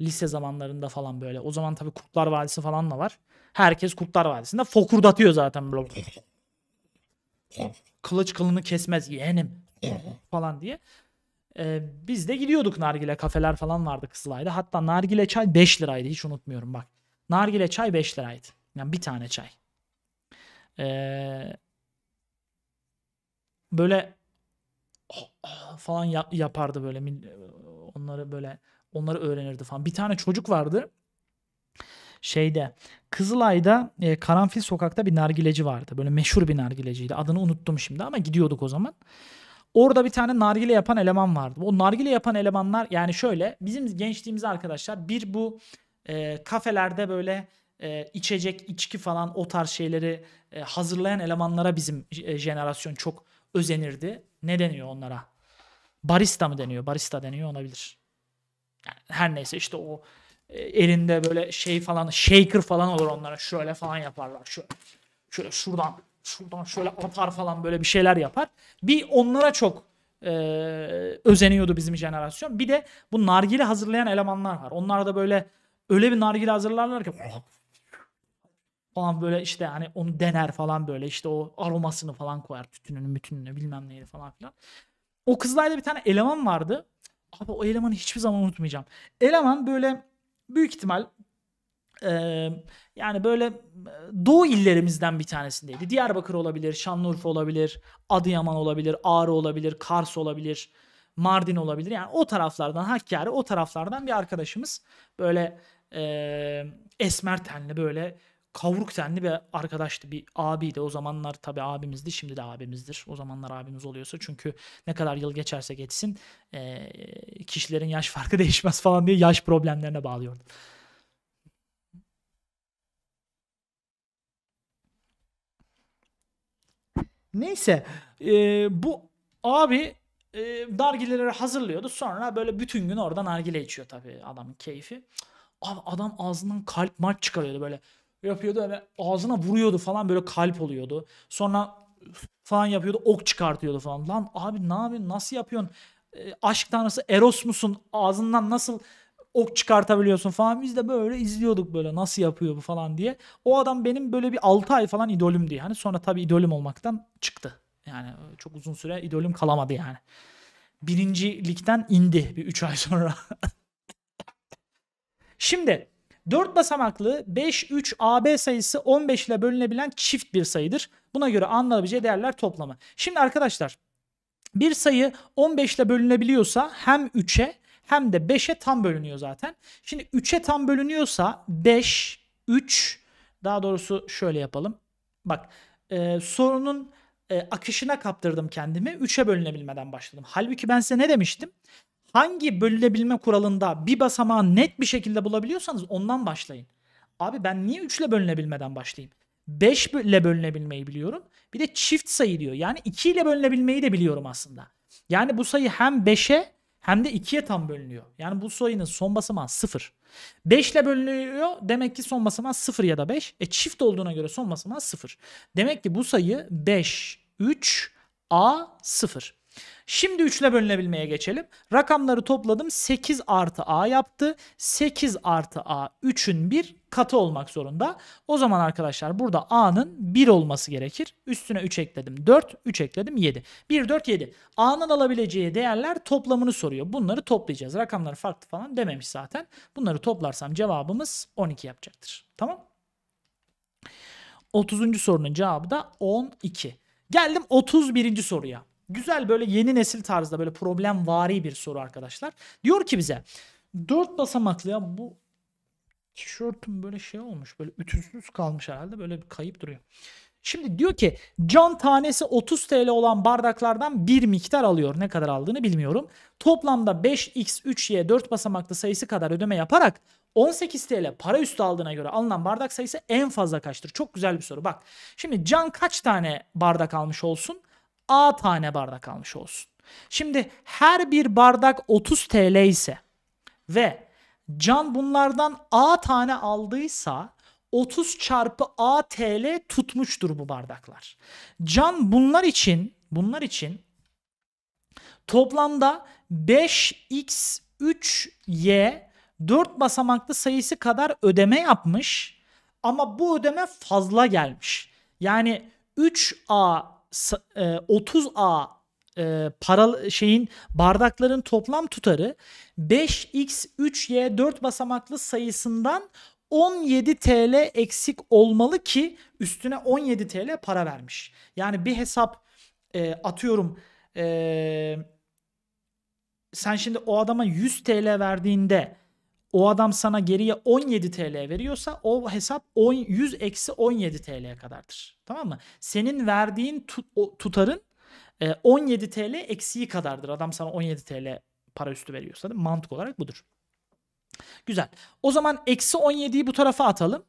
lise zamanlarında falan böyle. O zaman tabii Kurtlar Vadisi falan da var. Herkes Kurtlar Vadisi'nde fokurdatıyor zaten Kılıç kılını kesmez yeğenim falan diye. Ee, biz de gidiyorduk nargile kafeler falan vardı Kızılay'da. Hatta nargile çay 5 liraydı hiç unutmuyorum bak. Nargile çay 5 liraydı. Yani bir tane çay. Ee, böyle falan yap, yapardı böyle onları böyle onları öğrenirdi falan. Bir tane çocuk vardı. Şeyde Kızılay'da e, Karanfil Sokak'ta bir nargileci vardı. Böyle meşhur bir nargileciydi. Adını unuttum şimdi ama gidiyorduk o zaman. Orada bir tane nargile yapan eleman vardı. O nargile yapan elemanlar yani şöyle bizim gençliğimiz arkadaşlar bir bu e, kafelerde böyle e, içecek, içki falan o tarz şeyleri e, hazırlayan elemanlara bizim e, jenerasyon çok özenirdi. Ne deniyor onlara? Barista mı deniyor? Barista deniyor olabilir. Yani her neyse işte o e, elinde böyle şey falan shaker falan olur onlara. Şöyle falan yaparlar. Şöyle, şöyle şuradan şuradan şöyle atar falan böyle bir şeyler yapar. Bir onlara çok e, özeniyordu bizim jenerasyon. Bir de bu nargile hazırlayan elemanlar var. Onlar da böyle öyle bir nargile hazırlarlar ki ah! falan böyle işte hani onu dener falan böyle işte o aromasını falan koyar tütününü bütününü bilmem neydi falan filan. O kızlayda bir tane eleman vardı. Abi o elemanı hiçbir zaman unutmayacağım. Eleman böyle büyük ihtimal yani böyle doğu illerimizden bir tanesindeydi. Diyarbakır olabilir, Şanlıurfa olabilir, Adıyaman olabilir, Ağrı olabilir, Kars olabilir, Mardin olabilir. Yani o taraflardan, Hakkari o taraflardan bir arkadaşımız böyle e, esmer tenli böyle kavruk tenli bir arkadaştı. Bir abiydi. O zamanlar tabii abimizdi. Şimdi de abimizdir. O zamanlar abimiz oluyorsa. Çünkü ne kadar yıl geçerse geçsin e, kişilerin yaş farkı değişmez falan diye yaş problemlerine bağlıyordu. Neyse e, bu abi e, nargileleri hazırlıyordu. Sonra böyle bütün gün orada nargile içiyor tabii adamın keyfi. Abi adam ağzından kalp mark çıkarıyordu böyle. Yapıyordu öyle ağzına vuruyordu falan böyle kalp oluyordu. Sonra falan yapıyordu ok çıkartıyordu falan. Lan abi ne yapıyorsun nasıl yapıyorsun? E, aşk tanrısı Eros musun? Ağzından nasıl ok çıkartabiliyorsun falan. Biz de böyle izliyorduk böyle nasıl yapıyor bu falan diye. O adam benim böyle bir 6 ay falan idolümdü yani. Sonra tabii idolüm olmaktan çıktı. Yani çok uzun süre idolüm kalamadı yani. Birinci ligden indi bir 3 ay sonra. Şimdi 4 basamaklı 5-3 AB sayısı 15 ile bölünebilen çift bir sayıdır. Buna göre anlanabileceği değerler toplamı. Şimdi arkadaşlar bir sayı 15 ile bölünebiliyorsa hem 3'e hem de 5'e tam bölünüyor zaten. Şimdi 3'e tam bölünüyorsa 5, 3 daha doğrusu şöyle yapalım. Bak e, sorunun e, akışına kaptırdım kendimi 3'e bölünebilmeden başladım. Halbuki ben size ne demiştim? Hangi bölünebilme kuralında bir basamağı net bir şekilde bulabiliyorsanız ondan başlayın. Abi ben niye 3 ile bölünebilmeden başlayayım? 5 ile bölünebilmeyi biliyorum. Bir de çift sayı diyor. Yani 2 ile bölünebilmeyi de biliyorum aslında. Yani bu sayı hem 5'e hem de 2'ye tam bölünüyor. Yani bu sayının son basamağı 0. 5 ile bölünüyor. Demek ki son basamağı 0 ya da 5. E çift olduğuna göre son basamağı 0. Demek ki bu sayı 5, 3, A, 0. Şimdi 3'le bölünebilmeye geçelim. Rakamları topladım. 8 artı a yaptı. 8 artı a 3'ün bir katı olmak zorunda. O zaman arkadaşlar burada a'nın 1 olması gerekir. Üstüne 3 ekledim 4, 3 ekledim 7. 1, 4, 7. a'nın alabileceği değerler toplamını soruyor. Bunları toplayacağız. Rakamları farklı falan dememiş zaten. Bunları toplarsam cevabımız 12 yapacaktır. Tamam 30. sorunun cevabı da 12. Geldim 31. soruya. Güzel böyle yeni nesil tarzda böyle problem problemvari bir soru arkadaşlar. Diyor ki bize dört basamaklı ya bu tişörtüm böyle şey olmuş. Böyle ütüsüz kalmış herhalde. Böyle bir kayıp duruyor. Şimdi diyor ki can tanesi 30 TL olan bardaklardan bir miktar alıyor. Ne kadar aldığını bilmiyorum. Toplamda 5x 3y 4 basamaklı sayısı kadar ödeme yaparak 18 TL para üstü aldığına göre alınan bardak sayısı en fazla kaçtır? Çok güzel bir soru. Bak şimdi can kaç tane bardak almış olsun? A tane bardak almış olsun. Şimdi her bir bardak 30 TL ise ve Can bunlardan A tane aldıysa 30 çarpı A TL tutmuştur bu bardaklar. Can bunlar için bunlar için toplamda 5x 3y 4 basamaklı sayısı kadar ödeme yapmış ama bu ödeme fazla gelmiş. Yani 3a 30A e, e para şeyin bardakların toplam tutarı 5x3y4 basamaklı sayısından 17 TL eksik olmalı ki üstüne 17 TL para vermiş. Yani bir hesap e, atıyorum e, sen şimdi o adama 100 TL verdiğinde o adam sana geriye 17 TL veriyorsa o hesap 10, 100 eksi 17 TL kadardır. Tamam mı? Senin verdiğin tutarın 17 e, TL eksiği kadardır. Adam sana 17 TL para üstü veriyorsa değil mi? mantık olarak budur. Güzel. O zaman eksi 17'yi bu tarafa atalım.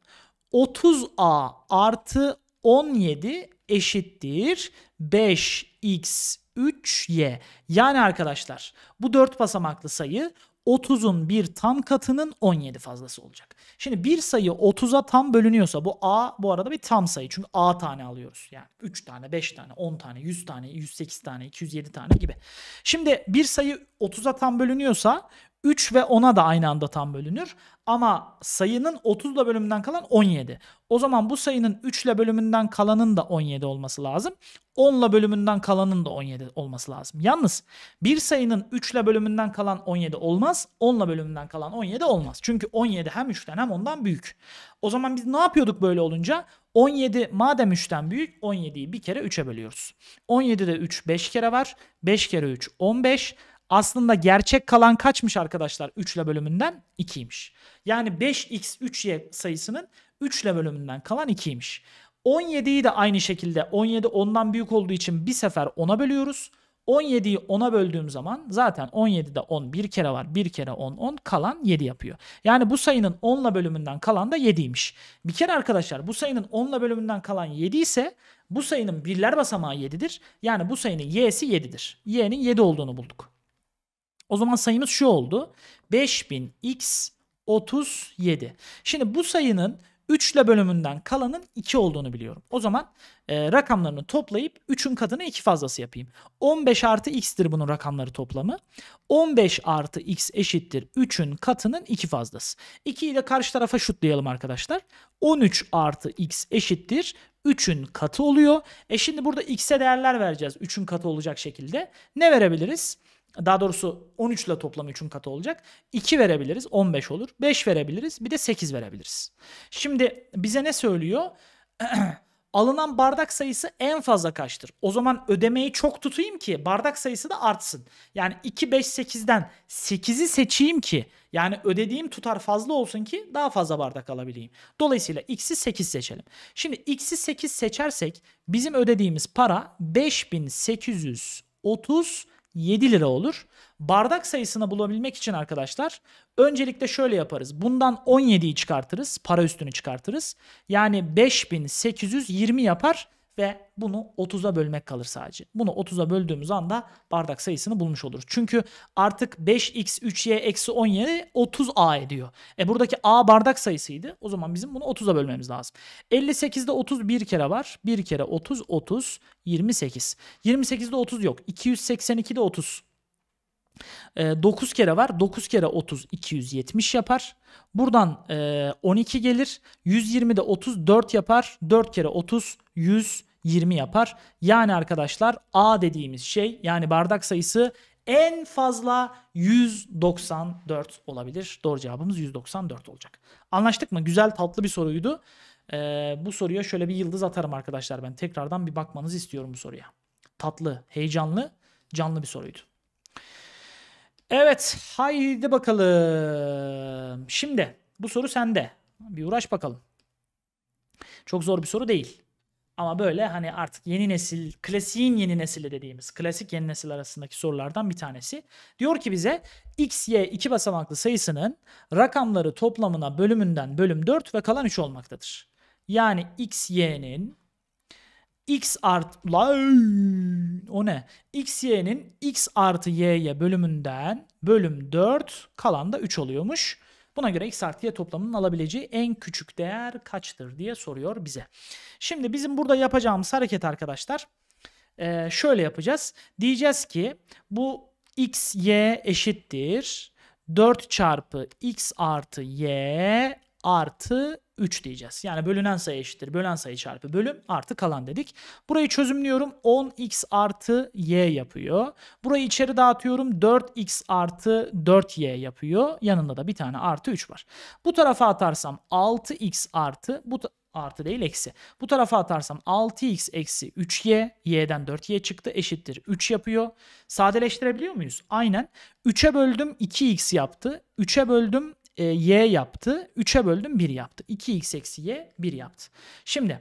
30A artı 17 eşittir 5x 3y. Yani arkadaşlar bu 4 basamaklı sayı 30'un bir tam katının 17 fazlası olacak. Şimdi bir sayı 30'a tam bölünüyorsa bu A bu arada bir tam sayı. Çünkü A tane alıyoruz. Yani 3 tane, 5 tane, 10 tane, 100 tane, 108 tane, 207 tane gibi. Şimdi bir sayı 30'a tam bölünüyorsa 3 ve 10'a da aynı anda tam bölünür. Ama sayının 30 ile bölümünden kalan 17. O zaman bu sayının 3 ile bölümünden kalanın da 17 olması lazım. 10 ile bölümünden kalanın da 17 olması lazım. Yalnız bir sayının 3 ile bölümünden kalan 17 olmaz. 10 ile bölümünden kalan 17 olmaz. Çünkü 17 hem 3'ten hem 10'dan büyük. O zaman biz ne yapıyorduk böyle olunca? 17 madem 3'ten büyük 17'yi bir kere 3'e bölüyoruz. 17'de 3 5 kere var. 5 kere 3 15. Aslında gerçek kalan kaçmış arkadaşlar 3 ile bölümünden? 2'ymiş. Yani 5x 3y sayısının 3 ile bölümünden kalan 2'ymiş. 17'yi de aynı şekilde 17 10'dan büyük olduğu için bir sefer 10'a bölüyoruz. 17'yi 10'a böldüğüm zaman zaten 17'de 10 bir kere var. Bir kere 10 10 kalan 7 yapıyor. Yani bu sayının 10'la bölümünden kalan da 7'ymiş. Bir kere arkadaşlar bu sayının 10'la bölümünden kalan 7 ise bu sayının birler basamağı 7'dir. Yani bu sayının y'si 7'dir. Y'nin 7 olduğunu bulduk. O zaman sayımız şu oldu. 5000x 37. Şimdi bu sayının 3 ile bölümünden kalanın 2 olduğunu biliyorum. O zaman e, rakamlarını toplayıp 3'ün katını 2 fazlası yapayım. 15 artı x'tir bunun rakamları toplamı. 15 artı x eşittir 3'ün katının 2 fazlası. 2 ile karşı tarafa şutlayalım arkadaşlar. 13 artı x eşittir 3'ün katı oluyor. E şimdi burada x'e değerler vereceğiz 3'ün katı olacak şekilde. Ne verebiliriz? Daha doğrusu 13 ile toplam 3'ün katı olacak. 2 verebiliriz 15 olur. 5 verebiliriz bir de 8 verebiliriz. Şimdi bize ne söylüyor? alınan bardak sayısı en fazla kaçtır? O zaman ödemeyi çok tutayım ki bardak sayısı da artsın. Yani 2, 5, 8'den 8'i seçeyim ki yani ödediğim tutar fazla olsun ki daha fazla bardak alabileyim. Dolayısıyla x'i 8 seçelim. Şimdi x'i 8 seçersek bizim ödediğimiz para 5830 7 lira olur. Bardak sayısını bulabilmek için arkadaşlar öncelikle şöyle yaparız. Bundan 17'yi çıkartırız. Para üstünü çıkartırız. Yani 5820 yapar ve bunu 30'a bölmek kalır sadece. Bunu 30'a böldüğümüz anda bardak sayısını bulmuş oluruz. Çünkü artık 5x 3y eksi 17 30a ediyor. E buradaki a bardak sayısıydı. O zaman bizim bunu 30'a bölmemiz lazım. 58'de 30 bir kere var. Bir kere 30 30 28. 28'de 30 yok. 282'de 30. E, 9 kere var. 9 kere 30 270 yapar. Buradan e, 12 gelir. 120'de 30 4 yapar. 4 kere 30 120 20 yapar. Yani arkadaşlar A dediğimiz şey yani bardak sayısı en fazla 194 olabilir. Doğru cevabımız 194 olacak. Anlaştık mı? Güzel tatlı bir soruydu. Ee, bu soruya şöyle bir yıldız atarım arkadaşlar ben. Tekrardan bir bakmanızı istiyorum bu soruya. Tatlı, heyecanlı, canlı bir soruydu. Evet haydi bakalım. Şimdi bu soru sende. Bir uğraş bakalım. Çok zor bir soru değil. Ama böyle hani artık yeni nesil, klasiğin yeni nesili dediğimiz, klasik yeni nesil arasındaki sorulardan bir tanesi. Diyor ki bize x, y iki basamaklı sayısının rakamları toplamına bölümünden bölüm 4 ve kalan 3 olmaktadır. Yani x, y'nin x artı la, o ne? x y'nin x artı y'ye bölümünden bölüm 4 kalan da 3 oluyormuş. Buna göre x artı y toplamının alabileceği en küçük değer kaçtır diye soruyor bize. Şimdi bizim burada yapacağımız hareket arkadaşlar e, şöyle yapacağız. Diyeceğiz ki bu x, y eşittir. 4 çarpı x artı y artı 3 diyeceğiz. Yani bölünen sayı eşittir. Bölen sayı çarpı bölüm artı kalan dedik. Burayı çözümlüyorum. 10x artı y yapıyor. Burayı içeri dağıtıyorum. 4x artı 4y yapıyor. Yanında da bir tane artı 3 var. Bu tarafa atarsam 6x artı bu artı değil eksi. Bu tarafa atarsam 6x eksi 3y, y'den 4y çıktı eşittir 3 yapıyor. Sadeleştirebiliyor muyuz? Aynen. 3'e böldüm 2x yaptı. 3'e böldüm e, y yaptı. 3'e böldüm 1 yaptı. 2x eksi y 1 yaptı. Şimdi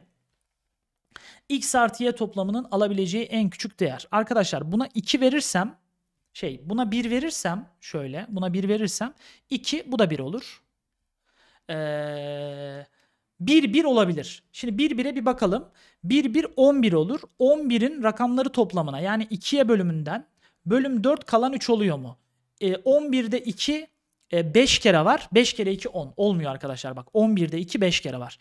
x artı y toplamının alabileceği en küçük değer. Arkadaşlar buna 2 verirsem şey buna 1 verirsem şöyle buna 1 verirsem 2 bu da 1 olur. Ee, 1 1 olabilir. Şimdi 1 1'e bir bakalım. 1 1 11 olur. 11'in rakamları toplamına yani 2'ye bölümünden bölüm 4 kalan 3 oluyor mu? Ee, 11'de 2 5 e, kere var. 5 kere 2 10. Olmuyor arkadaşlar bak. 11'de 2 5 kere var.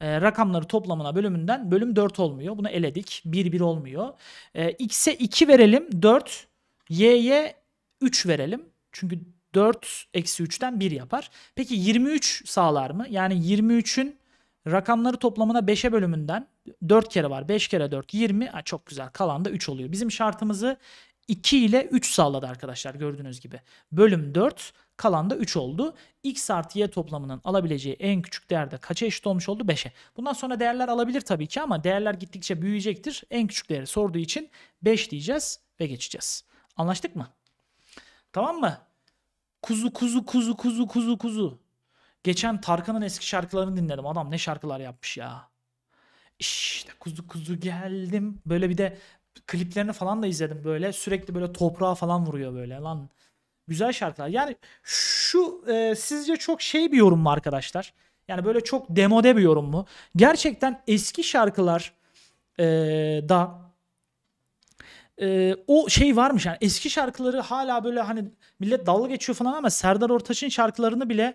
E, rakamları toplamına bölümünden bölüm 4 olmuyor. Bunu eledik. 1 1 olmuyor. E, X'e 2 verelim. 4. Y'ye 3 verelim. Çünkü 4 eksi 3'ten 1 yapar. Peki 23 sağlar mı? Yani 23'ün rakamları toplamına 5'e bölümünden 4 kere var. 5 kere 4 20. Ha, çok güzel. Kalan da 3 oluyor. Bizim şartımızı 2 ile 3 sağladı arkadaşlar gördüğünüz gibi. Bölüm 4 Kalan da 3 oldu. X artı Y toplamının alabileceği en küçük değer de kaça eşit olmuş oldu? 5'e. Bundan sonra değerler alabilir tabii ki ama değerler gittikçe büyüyecektir. En küçük değeri sorduğu için 5 diyeceğiz ve geçeceğiz. Anlaştık mı? Tamam mı? Kuzu kuzu kuzu kuzu kuzu kuzu. Geçen Tarkan'ın eski şarkılarını dinledim. Adam ne şarkılar yapmış ya. İşte kuzu kuzu geldim. Böyle bir de kliplerini falan da izledim böyle. Sürekli böyle toprağa falan vuruyor böyle. Lan Güzel şarkılar. Yani şu e, sizce çok şey bir yorum mu arkadaşlar? Yani böyle çok demode bir yorum mu? Gerçekten eski şarkılar e, da e, o şey varmış yani eski şarkıları hala böyle hani millet dalga geçiyor falan ama Serdar Ortaç'ın şarkılarını bile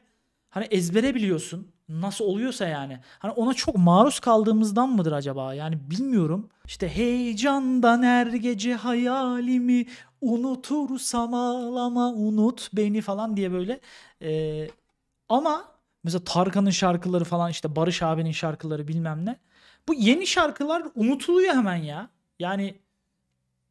hani ezbere biliyorsun. Nasıl oluyorsa yani. Hani ona çok maruz kaldığımızdan mıdır acaba? Yani bilmiyorum. İşte heyecandan her gece hayalimi unutursam ağlama unut beni falan diye böyle e, ama mesela Tarkan'ın şarkıları falan işte Barış abinin şarkıları bilmem ne bu yeni şarkılar unutuluyor hemen ya yani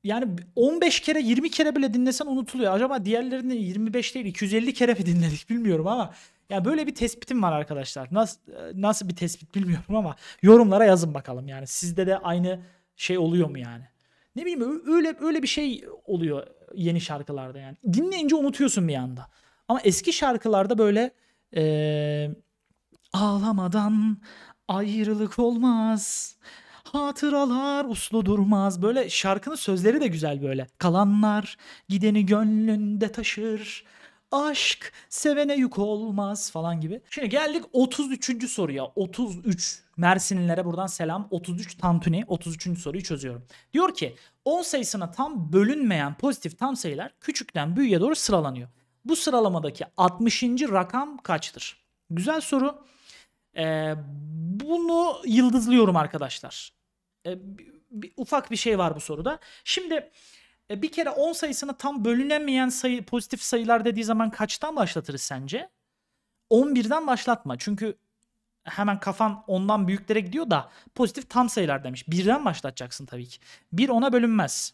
yani 15 kere 20 kere bile dinlesen unutuluyor. Acaba diğerlerini 25 değil 250 kere mi dinledik bilmiyorum ama ya böyle bir tespitim var arkadaşlar. Nasıl e, nasıl bir tespit bilmiyorum ama yorumlara yazın bakalım. Yani sizde de aynı şey oluyor mu yani? Ne bileyim öyle öyle bir şey oluyor yeni şarkılarda yani. Dinleyince unutuyorsun bir anda. Ama eski şarkılarda böyle ee, ağlamadan ayrılık olmaz. Hatıralar uslu durmaz. Böyle şarkının sözleri de güzel böyle. Kalanlar gideni gönlünde taşır. Aşk sevene yük olmaz falan gibi. Şimdi geldik 33. soruya. 33 Mersinlilere buradan selam. 33 Tantuni 33. soruyu çözüyorum. Diyor ki 10 sayısına tam bölünmeyen pozitif tam sayılar küçükten büyüğe doğru sıralanıyor. Bu sıralamadaki 60. rakam kaçtır? Güzel soru. Ee, bunu yıldızlıyorum arkadaşlar. Ee, bir, ufak bir şey var bu soruda. Şimdi e, bir kere 10 sayısına tam bölünemeyen sayı pozitif sayılar dediği zaman kaçtan başlatırız sence? 11'den başlatma. Çünkü hemen kafan ondan büyüklere gidiyor da pozitif tam sayılar demiş. Birden başlatacaksın tabii ki. Bir ona bölünmez.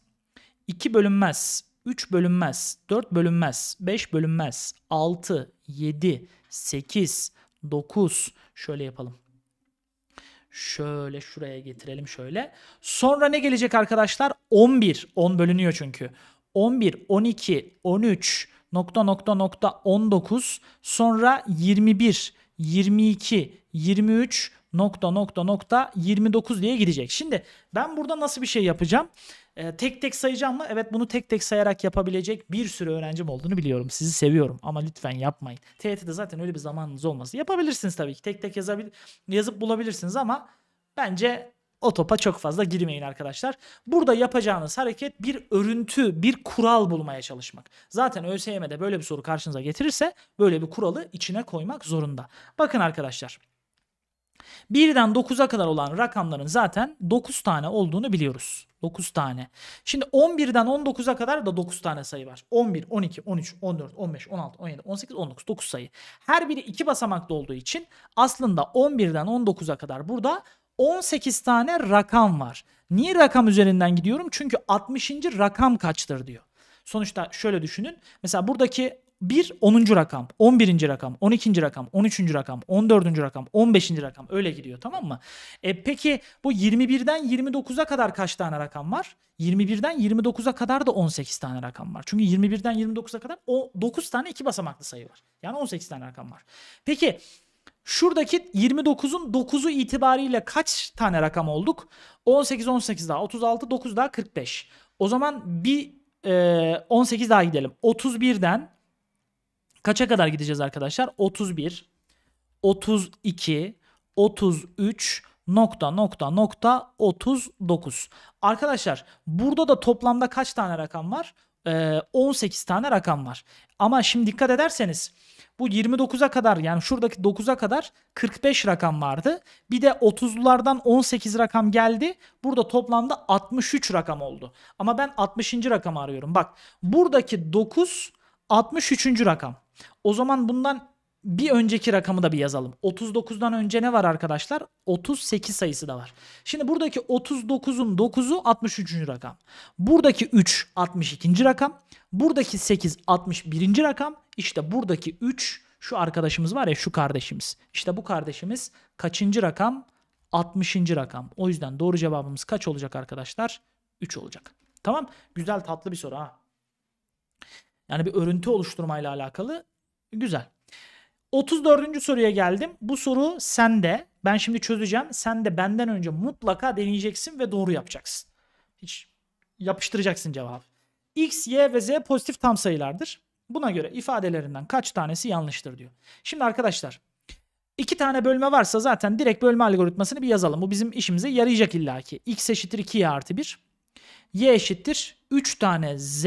iki bölünmez. üç bölünmez. dört bölünmez. beş bölünmez. altı, yedi, sekiz, dokuz. Şöyle yapalım. Şöyle şuraya getirelim şöyle. Sonra ne gelecek arkadaşlar? 11. 10 bölünüyor çünkü. 11, 12, 13, nokta nokta nokta 19. Sonra 21. 22, 23 nokta nokta nokta 29 diye gidecek. Şimdi ben burada nasıl bir şey yapacağım? Ee, tek tek sayacağım mı? Evet bunu tek tek sayarak yapabilecek bir sürü öğrencim olduğunu biliyorum. Sizi seviyorum ama lütfen yapmayın. TYT'de zaten öyle bir zamanınız olması. Yapabilirsiniz tabii ki. Tek tek yazabil yazıp bulabilirsiniz ama bence o topa çok fazla girmeyin arkadaşlar. Burada yapacağınız hareket bir örüntü, bir kural bulmaya çalışmak. Zaten ÖSYM'de böyle bir soru karşınıza getirirse böyle bir kuralı içine koymak zorunda. Bakın arkadaşlar. 1'den 9'a kadar olan rakamların zaten 9 tane olduğunu biliyoruz. 9 tane. Şimdi 11'den 19'a kadar da 9 tane sayı var. 11, 12, 13, 14, 15, 16, 17, 18, 19, 9 sayı. Her biri 2 basamaklı olduğu için aslında 11'den 19'a kadar burada 18 tane rakam var. Niye rakam üzerinden gidiyorum? Çünkü 60. rakam kaçtır diyor. Sonuçta şöyle düşünün. Mesela buradaki 1 10. rakam, 11. rakam, 12. rakam, 13. rakam, 14. rakam, 15. rakam öyle gidiyor tamam mı? E peki bu 21'den 29'a kadar kaç tane rakam var? 21'den 29'a kadar da 18 tane rakam var. Çünkü 21'den 29'a kadar o 9 tane iki basamaklı sayı var. Yani 18 tane rakam var. Peki Şuradaki 29'un 9'u itibariyle kaç tane rakam olduk? 18, 18 daha, 36, 9 daha, 45. O zaman bir e, 18 daha gidelim. 31'den kaça kadar gideceğiz arkadaşlar? 31, 32, 33, nokta nokta nokta 39. Arkadaşlar burada da toplamda kaç tane rakam var? 18 ee, tane rakam var. Ama şimdi dikkat ederseniz bu 29'a kadar yani şuradaki 9'a kadar 45 rakam vardı. Bir de 30'lardan 18 rakam geldi. Burada toplamda 63 rakam oldu. Ama ben 60. rakamı arıyorum. Bak buradaki 9 63. rakam. O zaman bundan bir önceki rakamı da bir yazalım. 39'dan önce ne var arkadaşlar? 38 sayısı da var. Şimdi buradaki 39'un 9'u 63. rakam. Buradaki 3 62. rakam. Buradaki 8 61. rakam. İşte buradaki 3 şu arkadaşımız var ya şu kardeşimiz. İşte bu kardeşimiz kaçıncı rakam? 60. rakam. O yüzden doğru cevabımız kaç olacak arkadaşlar? 3 olacak. Tamam? Güzel tatlı bir soru ha. Yani bir örüntü oluşturmayla alakalı güzel. 34. soruya geldim. Bu soru sende. Ben şimdi çözeceğim. Sen de benden önce mutlaka deneyeceksin ve doğru yapacaksın. Hiç yapıştıracaksın cevabı. X, Y ve Z pozitif tam sayılardır. Buna göre ifadelerinden kaç tanesi yanlıştır diyor. Şimdi arkadaşlar iki tane bölme varsa zaten direkt bölme algoritmasını bir yazalım. Bu bizim işimize yarayacak illaki. X eşittir 2Y artı 1. Y eşittir 3 tane Z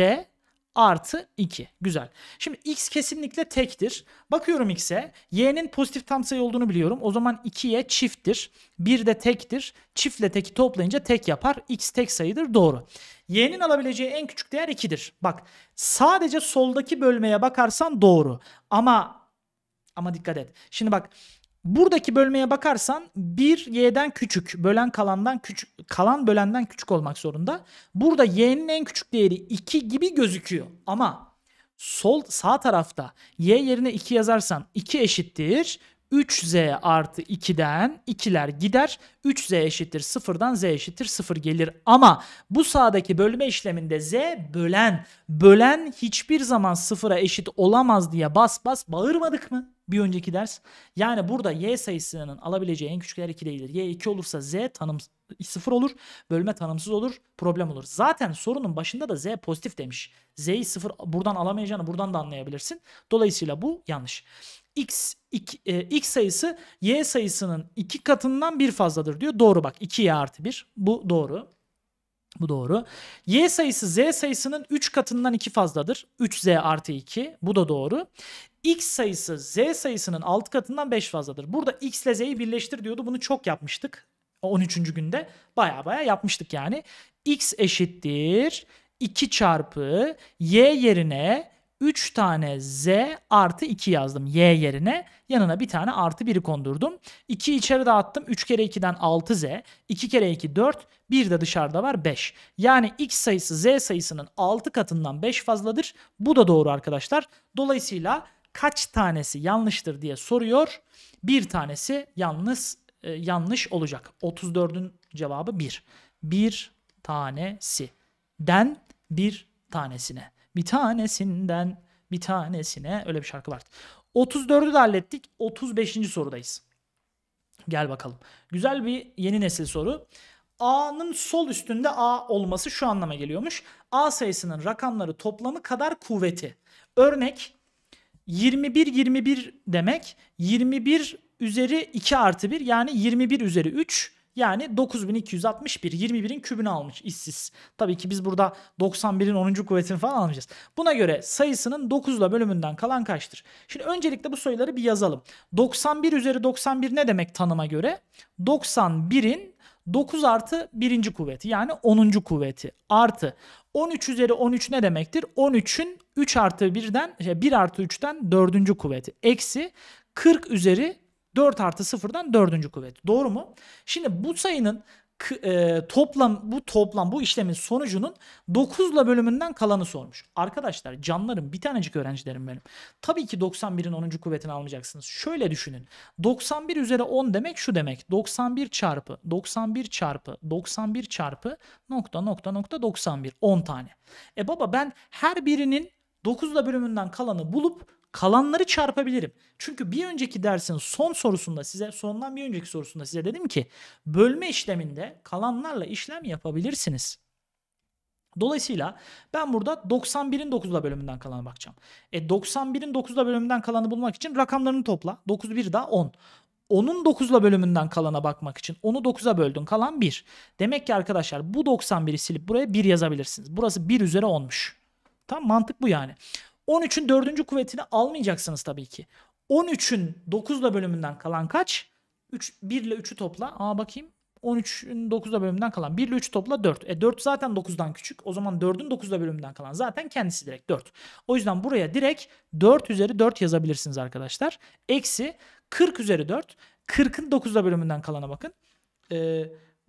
artı 2. Güzel. Şimdi x kesinlikle tektir. Bakıyorum x'e. y'nin pozitif tam sayı olduğunu biliyorum. O zaman y çifttir. 1 de tektir. Çiftle teki toplayınca tek yapar. x tek sayıdır. Doğru. y'nin alabileceği en küçük değer 2'dir. Bak sadece soldaki bölmeye bakarsan doğru. Ama ama dikkat et. Şimdi bak Buradaki bölmeye bakarsan 1 y'den küçük, bölen kalandan küçük, kalan bölenden küçük olmak zorunda. Burada y'nin en küçük değeri 2 gibi gözüküyor. Ama sol sağ tarafta y yerine 2 yazarsan 2 eşittir 3z artı 2'den 2'ler gider. 3z eşittir 0'dan z eşittir 0 gelir. Ama bu sağdaki bölme işleminde z bölen. Bölen hiçbir zaman 0'a eşit olamaz diye bas bas bağırmadık mı? Bir önceki ders. Yani burada y sayısının alabileceği en küçük değer 2 değildir. y 2 olursa z tanım 0 olur. Bölme tanımsız olur. Problem olur. Zaten sorunun başında da z pozitif demiş. z'yi 0 buradan alamayacağını buradan da anlayabilirsin. Dolayısıyla bu yanlış x, iki, e, x sayısı y sayısının 2 katından bir fazladır diyor. Doğru bak 2y artı 1 bu doğru. Bu doğru. Y sayısı Z sayısının 3 katından 2 fazladır. 3Z artı 2. Bu da doğru. X sayısı Z sayısının 6 katından 5 fazladır. Burada X ile Z'yi birleştir diyordu. Bunu çok yapmıştık. 13. günde baya baya yapmıştık yani. X eşittir 2 çarpı Y yerine 3 tane z artı 2 yazdım y yerine. Yanına bir tane artı 1'i kondurdum. 2'yi içeri dağıttım. 3 kere 2'den 6z. 2 kere 2 4. 1 de dışarıda var 5. Yani x sayısı z sayısının 6 katından 5 fazladır. Bu da doğru arkadaşlar. Dolayısıyla kaç tanesi yanlıştır diye soruyor. Bir tanesi yalnız e, yanlış olacak. 34'ün cevabı 1. Bir tanesi. Den bir tanesine. Bir tanesinden bir tanesine öyle bir şarkı vardı. 34'ü de hallettik. 35. sorudayız. Gel bakalım. Güzel bir yeni nesil soru. A'nın sol üstünde A olması şu anlama geliyormuş. A sayısının rakamları toplamı kadar kuvveti. Örnek 21 21 demek 21 üzeri 2 artı 1 yani 21 üzeri 3 yani 9261 21'in kübünü almış işsiz. Tabii ki biz burada 91'in 10. kuvvetini falan almayacağız. Buna göre sayısının 9 ile bölümünden kalan kaçtır? Şimdi öncelikle bu sayıları bir yazalım. 91 üzeri 91 ne demek tanıma göre? 91'in 9 artı 1. kuvveti yani 10. kuvveti artı 13 üzeri 13 ne demektir? 13'ün 3 artı 1'den 1 şey, artı 3'ten 4. kuvveti eksi 40 üzeri 4 artı sıfırdan dördüncü kuvvet. Doğru mu? Şimdi bu sayının e, toplam bu toplam bu işlemin sonucunun 9'la bölümünden kalanı sormuş. Arkadaşlar canlarım bir tanecik öğrencilerim benim. Tabii ki 91'in 10. kuvvetini almayacaksınız. Şöyle düşünün. 91 üzeri 10 demek şu demek. 91 çarpı 91 çarpı 91 çarpı nokta nokta nokta 91 10 tane. E baba ben her birinin 9'la bölümünden kalanı bulup Kalanları çarpabilirim. Çünkü bir önceki dersin son sorusunda size sondan bir önceki sorusunda size dedim ki bölme işleminde kalanlarla işlem yapabilirsiniz. Dolayısıyla ben burada 91'in 9'la bölümünden kalanı bakacağım. E 91'in 9'la bölümünden kalanı bulmak için rakamlarını topla. 9 1 daha 10. Onun 9'la bölümünden kalana bakmak için onu 9'a böldün kalan 1. Demek ki arkadaşlar bu 91'i silip buraya 1 yazabilirsiniz. Burası 1 üzeri 10'muş. Tam mantık bu yani. 13'ün 4. kuvvetini almayacaksınız tabii ki. 13'ün 9'la bölümünden kalan kaç? 3, 1 ile 3'ü topla. Aa bakayım. 13'ün 9'da bölümünden kalan 1 ile 3'ü topla 4. E 4 zaten 9'dan küçük. O zaman 4'ün 9'da bölümünden kalan zaten kendisi direkt 4. O yüzden buraya direkt 4 üzeri 4 yazabilirsiniz arkadaşlar. Eksi 40 üzeri 4. 40'ın 9'da bölümünden kalana bakın. E,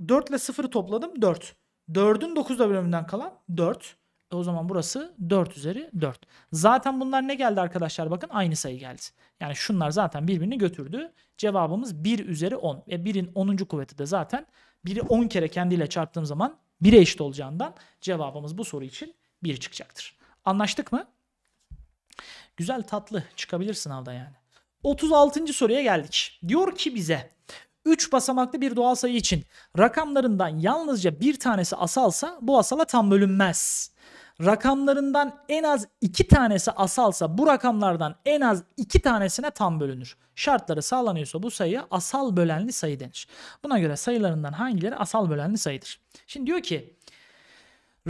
4 ile 0'ı topladım 4. 4'ün 9'da bölümünden kalan 4 o zaman burası 4 üzeri 4. Zaten bunlar ne geldi arkadaşlar? Bakın aynı sayı geldi. Yani şunlar zaten birbirini götürdü. Cevabımız 1 üzeri 10. Ve 1'in 10. kuvveti de zaten 1'i 10 kere kendiyle çarptığım zaman 1'e eşit olacağından cevabımız bu soru için 1 çıkacaktır. Anlaştık mı? Güzel tatlı çıkabilir sınavda yani. 36. soruya geldik. Diyor ki bize 3 basamaklı bir doğal sayı için rakamlarından yalnızca bir tanesi asalsa bu asala tam bölünmez rakamlarından en az 2 tanesi asalsa bu rakamlardan en az 2 tanesine tam bölünür. Şartları sağlanıyorsa bu sayıya asal bölenli sayı denir. Buna göre sayılarından hangileri asal bölenli sayıdır? Şimdi diyor ki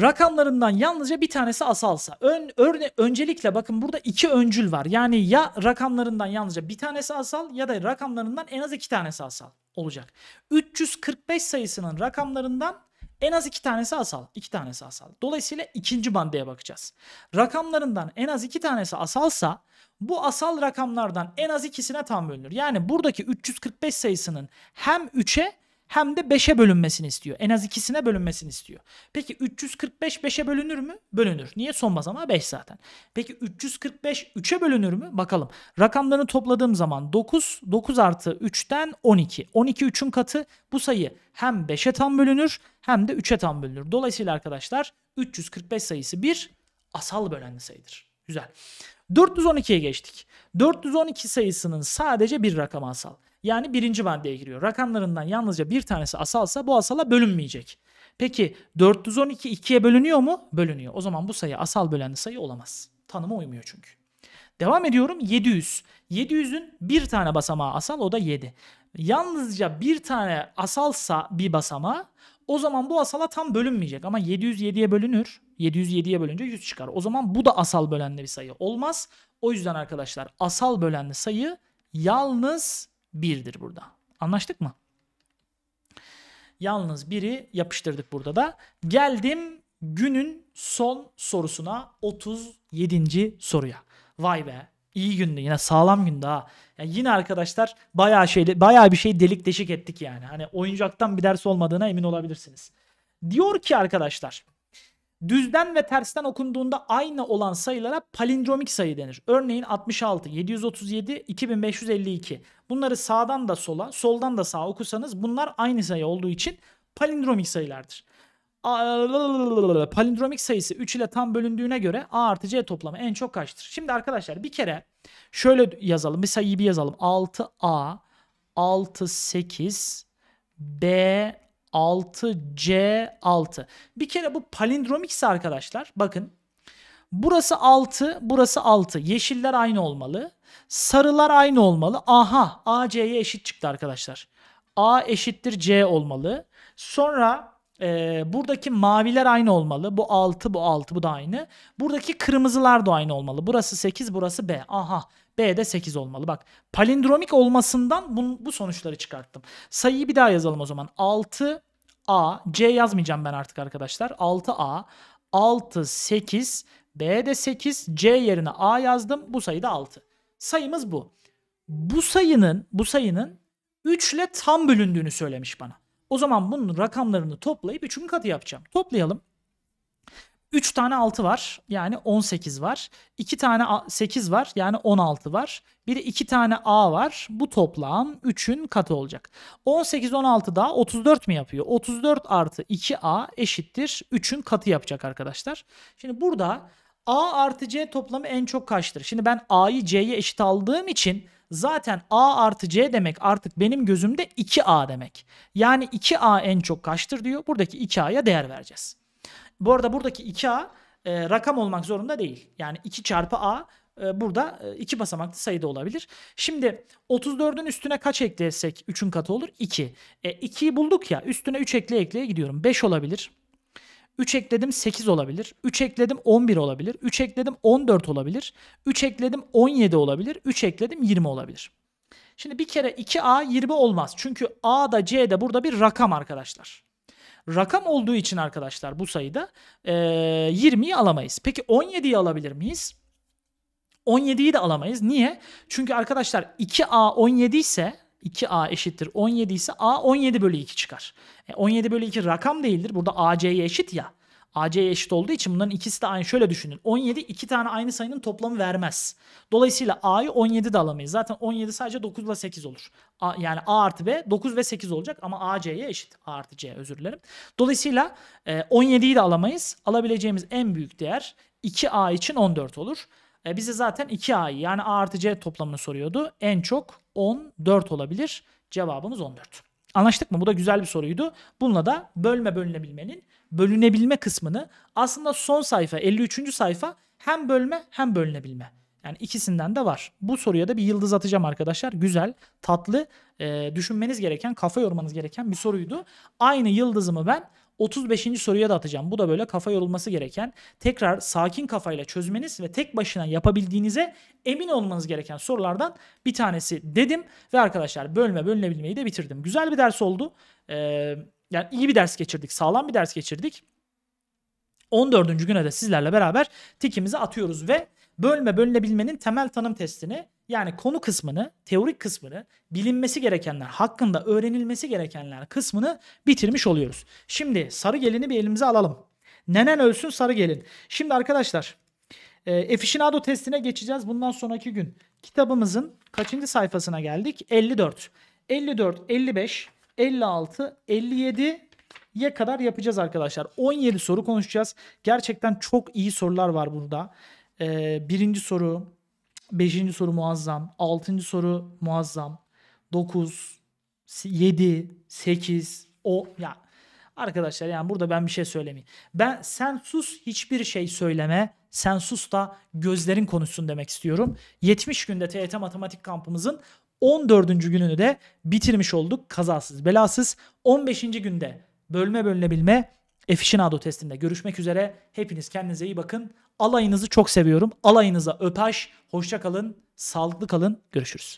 Rakamlarından yalnızca bir tanesi asalsa. Ön, örne, öncelikle bakın burada iki öncül var. Yani ya rakamlarından yalnızca bir tanesi asal ya da rakamlarından en az iki tanesi asal olacak. 345 sayısının rakamlarından en az iki tanesi asal. iki tanesi asal. Dolayısıyla ikinci bandeye bakacağız. Rakamlarından en az iki tanesi asalsa bu asal rakamlardan en az ikisine tam bölünür. Yani buradaki 345 sayısının hem 3'e hem de 5'e bölünmesini istiyor. En az ikisine bölünmesini istiyor. Peki 345 5'e bölünür mü? Bölünür. Niye? Son basamağı 5 zaten. Peki 345 3'e bölünür mü? Bakalım. Rakamlarını topladığım zaman 9, 9 artı 3'ten 12. 12 3'ün katı bu sayı hem 5'e tam bölünür hem de 3'e tam bölünür. Dolayısıyla arkadaşlar 345 sayısı bir asal bölenli sayıdır. Güzel. 412'ye geçtik. 412 sayısının sadece bir rakam asal. Yani birinci bandeye giriyor. Rakamlarından yalnızca bir tanesi asalsa bu asala bölünmeyecek. Peki 412 2'ye bölünüyor mu? Bölünüyor. O zaman bu sayı asal bölenli sayı olamaz. Tanıma uymuyor çünkü. Devam ediyorum 700. 700'ün bir tane basamağı asal o da 7. Yalnızca bir tane asalsa bir basamağı o zaman bu asala tam bölünmeyecek. Ama 707'ye bölünür. 707'ye bölünce 100 çıkar. O zaman bu da asal bölenli bir sayı olmaz. O yüzden arkadaşlar asal bölenli sayı yalnız Birdir burada. Anlaştık mı? Yalnız biri yapıştırdık burada da. Geldim günün son sorusuna 37. soruya. Vay be iyi gündü yine sağlam gündü ha. Yani yine arkadaşlar bayağı şeyde bayağı bir şey delik deşik ettik yani. Hani oyuncaktan bir ders olmadığına emin olabilirsiniz. Diyor ki arkadaşlar Düzden ve tersten okunduğunda aynı olan sayılara palindromik sayı denir. Örneğin 66, 737, 2552. Bunları sağdan da sola, soldan da sağa okusanız bunlar aynı sayı olduğu için palindromik sayılardır. Palindromik sayısı 3 ile tam bölündüğüne göre A artı C toplamı en çok kaçtır? Şimdi arkadaşlar bir kere şöyle yazalım. Bir sayıyı bir yazalım. 6A, 6, 8, B, 6C6. Bir kere bu palindromikse arkadaşlar bakın. Burası 6, burası 6. Yeşiller aynı olmalı. Sarılar aynı olmalı. Aha AC'ye eşit çıktı arkadaşlar. A eşittir C olmalı. Sonra e, buradaki maviler aynı olmalı. Bu 6, bu 6, bu da aynı. Buradaki kırmızılar da aynı olmalı. Burası 8, burası B. Aha B de 8 olmalı. Bak palindromik olmasından bu, bu sonuçları çıkarttım. Sayıyı bir daha yazalım o zaman. 6 A, C yazmayacağım ben artık arkadaşlar. 6 A, 6, 8, B de 8, C yerine A yazdım. Bu sayı da 6. Sayımız bu. Bu sayının, bu sayının 3 ile tam bölündüğünü söylemiş bana. O zaman bunun rakamlarını toplayıp 3'ün katı yapacağım. Toplayalım. 3 tane 6 var yani 18 var. 2 tane 8 var yani 16 var. Bir de 2 tane A var. Bu toplam 3'ün katı olacak. 18 16 daha 34 mi yapıyor? 34 artı 2A eşittir 3'ün katı yapacak arkadaşlar. Şimdi burada A artı C toplamı en çok kaçtır? Şimdi ben A'yı C'ye eşit aldığım için zaten A artı C demek artık benim gözümde 2A demek. Yani 2A en çok kaçtır diyor. Buradaki 2A'ya değer vereceğiz. Bu arada buradaki 2A e, rakam olmak zorunda değil. Yani 2 çarpı A e, burada e, 2 basamaklı sayıda olabilir. Şimdi 34'ün üstüne kaç eklersek 3'ün katı olur? 2. E, 2'yi bulduk ya üstüne 3 ekle ekleye gidiyorum. 5 olabilir. 3 ekledim 8 olabilir. 3 ekledim 11 olabilir. 3 ekledim 14 olabilir. 3 ekledim 17 olabilir. 3 ekledim 20 olabilir. Şimdi bir kere 2A 20 olmaz. Çünkü A da C de burada bir rakam arkadaşlar. Rakam olduğu için arkadaşlar bu sayıda e, 20'yi alamayız. Peki 17'yi alabilir miyiz? 17'yi de alamayız. Niye? Çünkü arkadaşlar 2A 17 ise 2A eşittir 17 ise A 17 bölü 2 çıkar. E 17 bölü 2 rakam değildir. Burada AC'ye eşit ya. AC'ye eşit olduğu için bunların ikisi de aynı. Şöyle düşünün. 17 iki tane aynı sayının toplamı vermez. Dolayısıyla A'yı 17 de alamayız. Zaten 17 sadece 9 ile 8 olur. A, yani A artı B 9 ve 8 olacak ama AC'ye eşit. A artı C özür dilerim. Dolayısıyla e, 17'yi de alamayız. Alabileceğimiz en büyük değer 2A için 14 olur. E, bize zaten 2A'yı yani A artı C toplamını soruyordu. En çok 14 olabilir. Cevabımız 14. Anlaştık mı? Bu da güzel bir soruydu. Bununla da bölme bölünebilmenin bölünebilme kısmını aslında son sayfa 53. sayfa hem bölme hem bölünebilme. Yani ikisinden de var. Bu soruya da bir yıldız atacağım arkadaşlar. Güzel, tatlı, e, düşünmeniz gereken, kafa yormanız gereken bir soruydu. Aynı yıldızımı ben 35. soruya da atacağım. Bu da böyle kafa yorulması gereken, tekrar sakin kafayla çözmeniz ve tek başına yapabildiğinize emin olmanız gereken sorulardan bir tanesi dedim. Ve arkadaşlar bölme bölünebilmeyi de bitirdim. Güzel bir ders oldu. Ee, yani iyi bir ders geçirdik, sağlam bir ders geçirdik. 14. güne de sizlerle beraber tikimizi atıyoruz ve bölme bölünebilmenin temel tanım testini yani konu kısmını, teorik kısmını, bilinmesi gerekenler hakkında öğrenilmesi gerekenler kısmını bitirmiş oluyoruz. Şimdi sarı gelini bir elimize alalım. Nenen ölsün sarı gelin. Şimdi arkadaşlar e, aficionado testine geçeceğiz bundan sonraki gün. Kitabımızın kaçıncı sayfasına geldik? 54. 54, 55, 56, 57 ye kadar yapacağız arkadaşlar. 17 soru konuşacağız. Gerçekten çok iyi sorular var burada. Ee, birinci soru, beşinci soru muazzam, altıncı soru muazzam, 9, 7, 8, o ya Arkadaşlar yani burada ben bir şey söylemeyeyim. Ben sen sus hiçbir şey söyleme. Sen sus da gözlerin konuşsun demek istiyorum. 70 günde TYT Matematik kampımızın 14. gününü de bitirmiş olduk kazasız belasız. 15. günde bölme bölünebilme Efficienado testinde görüşmek üzere. Hepiniz kendinize iyi bakın. Alayınızı çok seviyorum. Alayınıza öpaş. Hoşça kalın. Sağlıklı kalın. Görüşürüz.